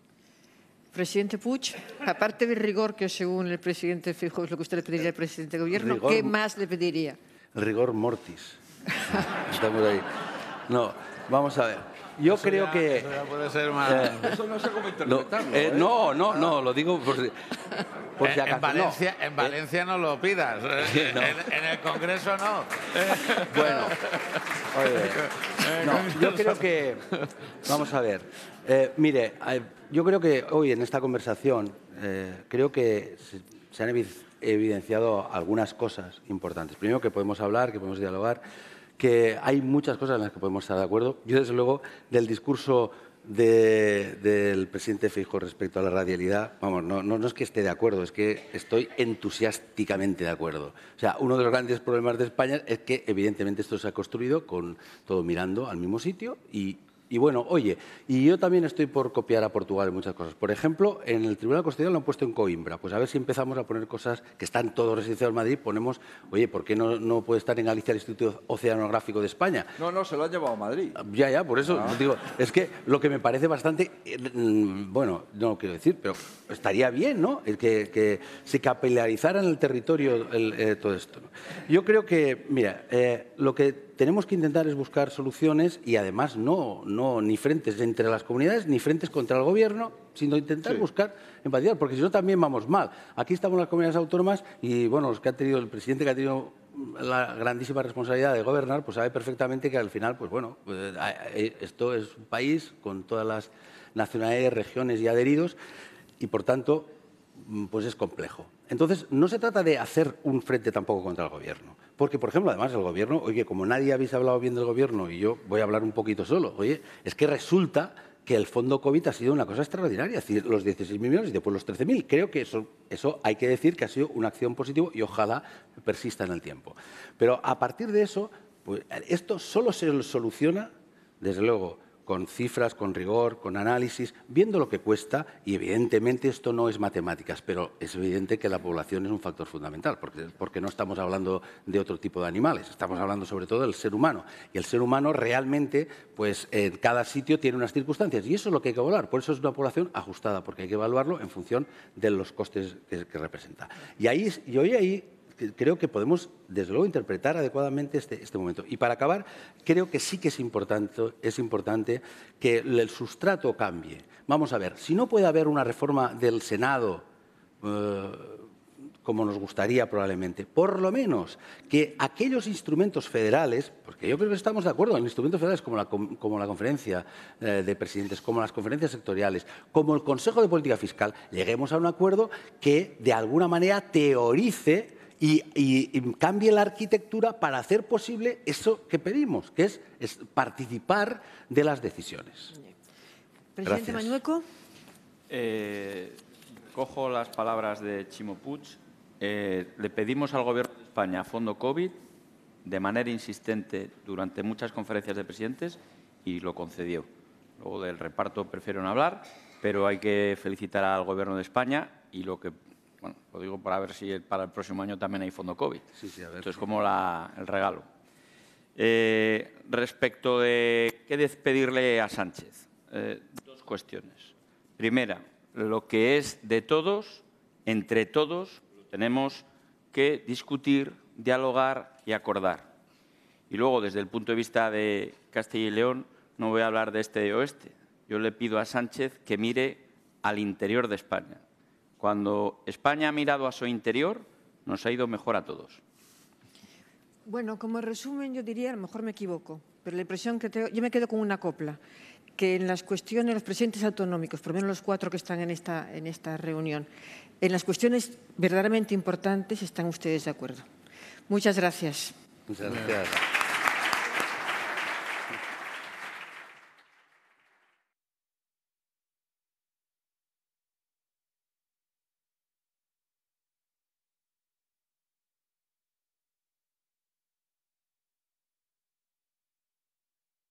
Presidente Puch, aparte del rigor que según el presidente Fijo es lo que usted le pediría al presidente de gobierno, ¿qué más le pediría? rigor mortis. Estamos ahí. No, vamos a ver. Yo creo que. Eh, eso no sé cómo eh, ¿eh? No, no, no, lo digo por, si acaso. En Valencia, no, lo pidas. En, el Congreso no. Bueno, oye, yo creo que. Vamos a ver. mire, yo creo que hoy en esta conversación, creo que se han evidenciado algunas cosas importantes. Primero, que podemos hablar, que podemos dialogar que hay muchas cosas en las que podemos estar de acuerdo. Yo, desde luego, del discurso del presidente Fijo respecto a la radialidad, vamos, no, no, no, es que esté de acuerdo, es que estoy entusiásticamente de acuerdo. O sea, uno de los grandes problemas de España es que, evidentemente, esto se ha construido con todo mirando al mismo sitio y y bueno, oye, y yo también estoy por copiar a Portugal en muchas cosas. Por ejemplo, en el Tribunal Constitucional lo han puesto en Coimbra. Pues a ver si empezamos a poner cosas que están todos residenciados en Madrid, ponemos, oye, ¿por qué no, no, puede estar en Galicia el Instituto Oceanográfico de España? No, no, se lo han llevado a Madrid. Ya, ya, por eso ah. digo, es que lo que me parece bastante, mm, bueno, no lo quiero decir, pero estaría bien, ¿no? que, que se en el territorio eh, todo esto. Yo creo que, mira, eh, lo que tenemos que intentar es buscar soluciones y además no, no ni frentes entre las comunidades ni frentes contra el gobierno, sino intentar buscar empatía, porque si no también vamos mal. Aquí estamos las comunidades autónomas y bueno, los que ha tenido el presidente que ha tenido la grandísima responsabilidad de gobernar, pues sabe perfectamente que al final, pues bueno, eh, esto es un país con todas las nacionalidades, regiones y adheridos y por tanto, mm, pues es complejo. Entonces, no se trata de hacer un frente tampoco contra el gobierno porque, por ejemplo, además el gobierno, oye, como nadie habéis hablado bien del gobierno y yo voy a hablar un poquito solo, oye, es que resulta que el fondo COVID ha sido una cosa extraordinaria, los 16.000 millones y después los 13.000. Creo que eso, eso hay que decir que ha sido una acción positiva y ojalá persista en el tiempo. Pero a partir de eso, pues, esto solo se soluciona, desde luego, con cifras, con rigor, con análisis, viendo lo que cuesta, y evidentemente esto no es matemáticas, pero es evidente que la población es un factor fundamental, porque, porque no estamos hablando de otro tipo de animales, estamos hablando sobre todo del ser humano, y el ser humano realmente, pues en cada sitio tiene unas circunstancias, y eso es lo que hay que evaluar, por eso es una población ajustada, porque hay que evaluarlo en función de los costes que, representa. Y ahí, y hoy ahí creo que podemos, desde luego, interpretar adecuadamente este, este, momento. Y para acabar, creo que sí que es importante, es importante que el sustrato cambie. Vamos a ver, si no puede haber una reforma del Senado eh, como nos gustaría probablemente, por lo menos que aquellos instrumentos federales, porque yo creo que estamos de acuerdo en instrumentos federales como la, conferencia eh, de presidentes, como las conferencias sectoriales, como el Consejo de Política Fiscal, lleguemos a un acuerdo que de alguna manera teorice y, cambie la arquitectura para hacer posible eso que pedimos, que es, participar de las decisiones. Presidente Mañueco. Eh, cojo las palabras de Chimo Puig. Eh, le pedimos al Gobierno de España fondo COVID de manera insistente durante muchas conferencias de presidentes y lo concedió. Luego del reparto prefiero no hablar, pero hay que felicitar al Gobierno de España y lo que lo digo para ver si para el próximo año también hay fondo COVID. Sí, sí, Entonces, como el regalo. Eh, respecto de qué despedirle a Sánchez, eh, dos cuestiones. Primera, lo que es de todos, entre todos, tenemos que discutir, dialogar y acordar. Y luego, desde el punto de vista de Castilla y León, no voy a hablar de este y oeste. Yo le pido a Sánchez que mire al interior de España. Cuando España ha mirado a su interior, nos ha ido mejor a todos. Bueno, como resumen, yo diría, a lo mejor me equivoco, pero la impresión que tengo, yo me quedo con una copla, que en las cuestiones, los presidentes autonómicos, por lo menos los cuatro que están en esta, en esta reunión, en las cuestiones verdaderamente importantes están ustedes de acuerdo. Muchas gracias.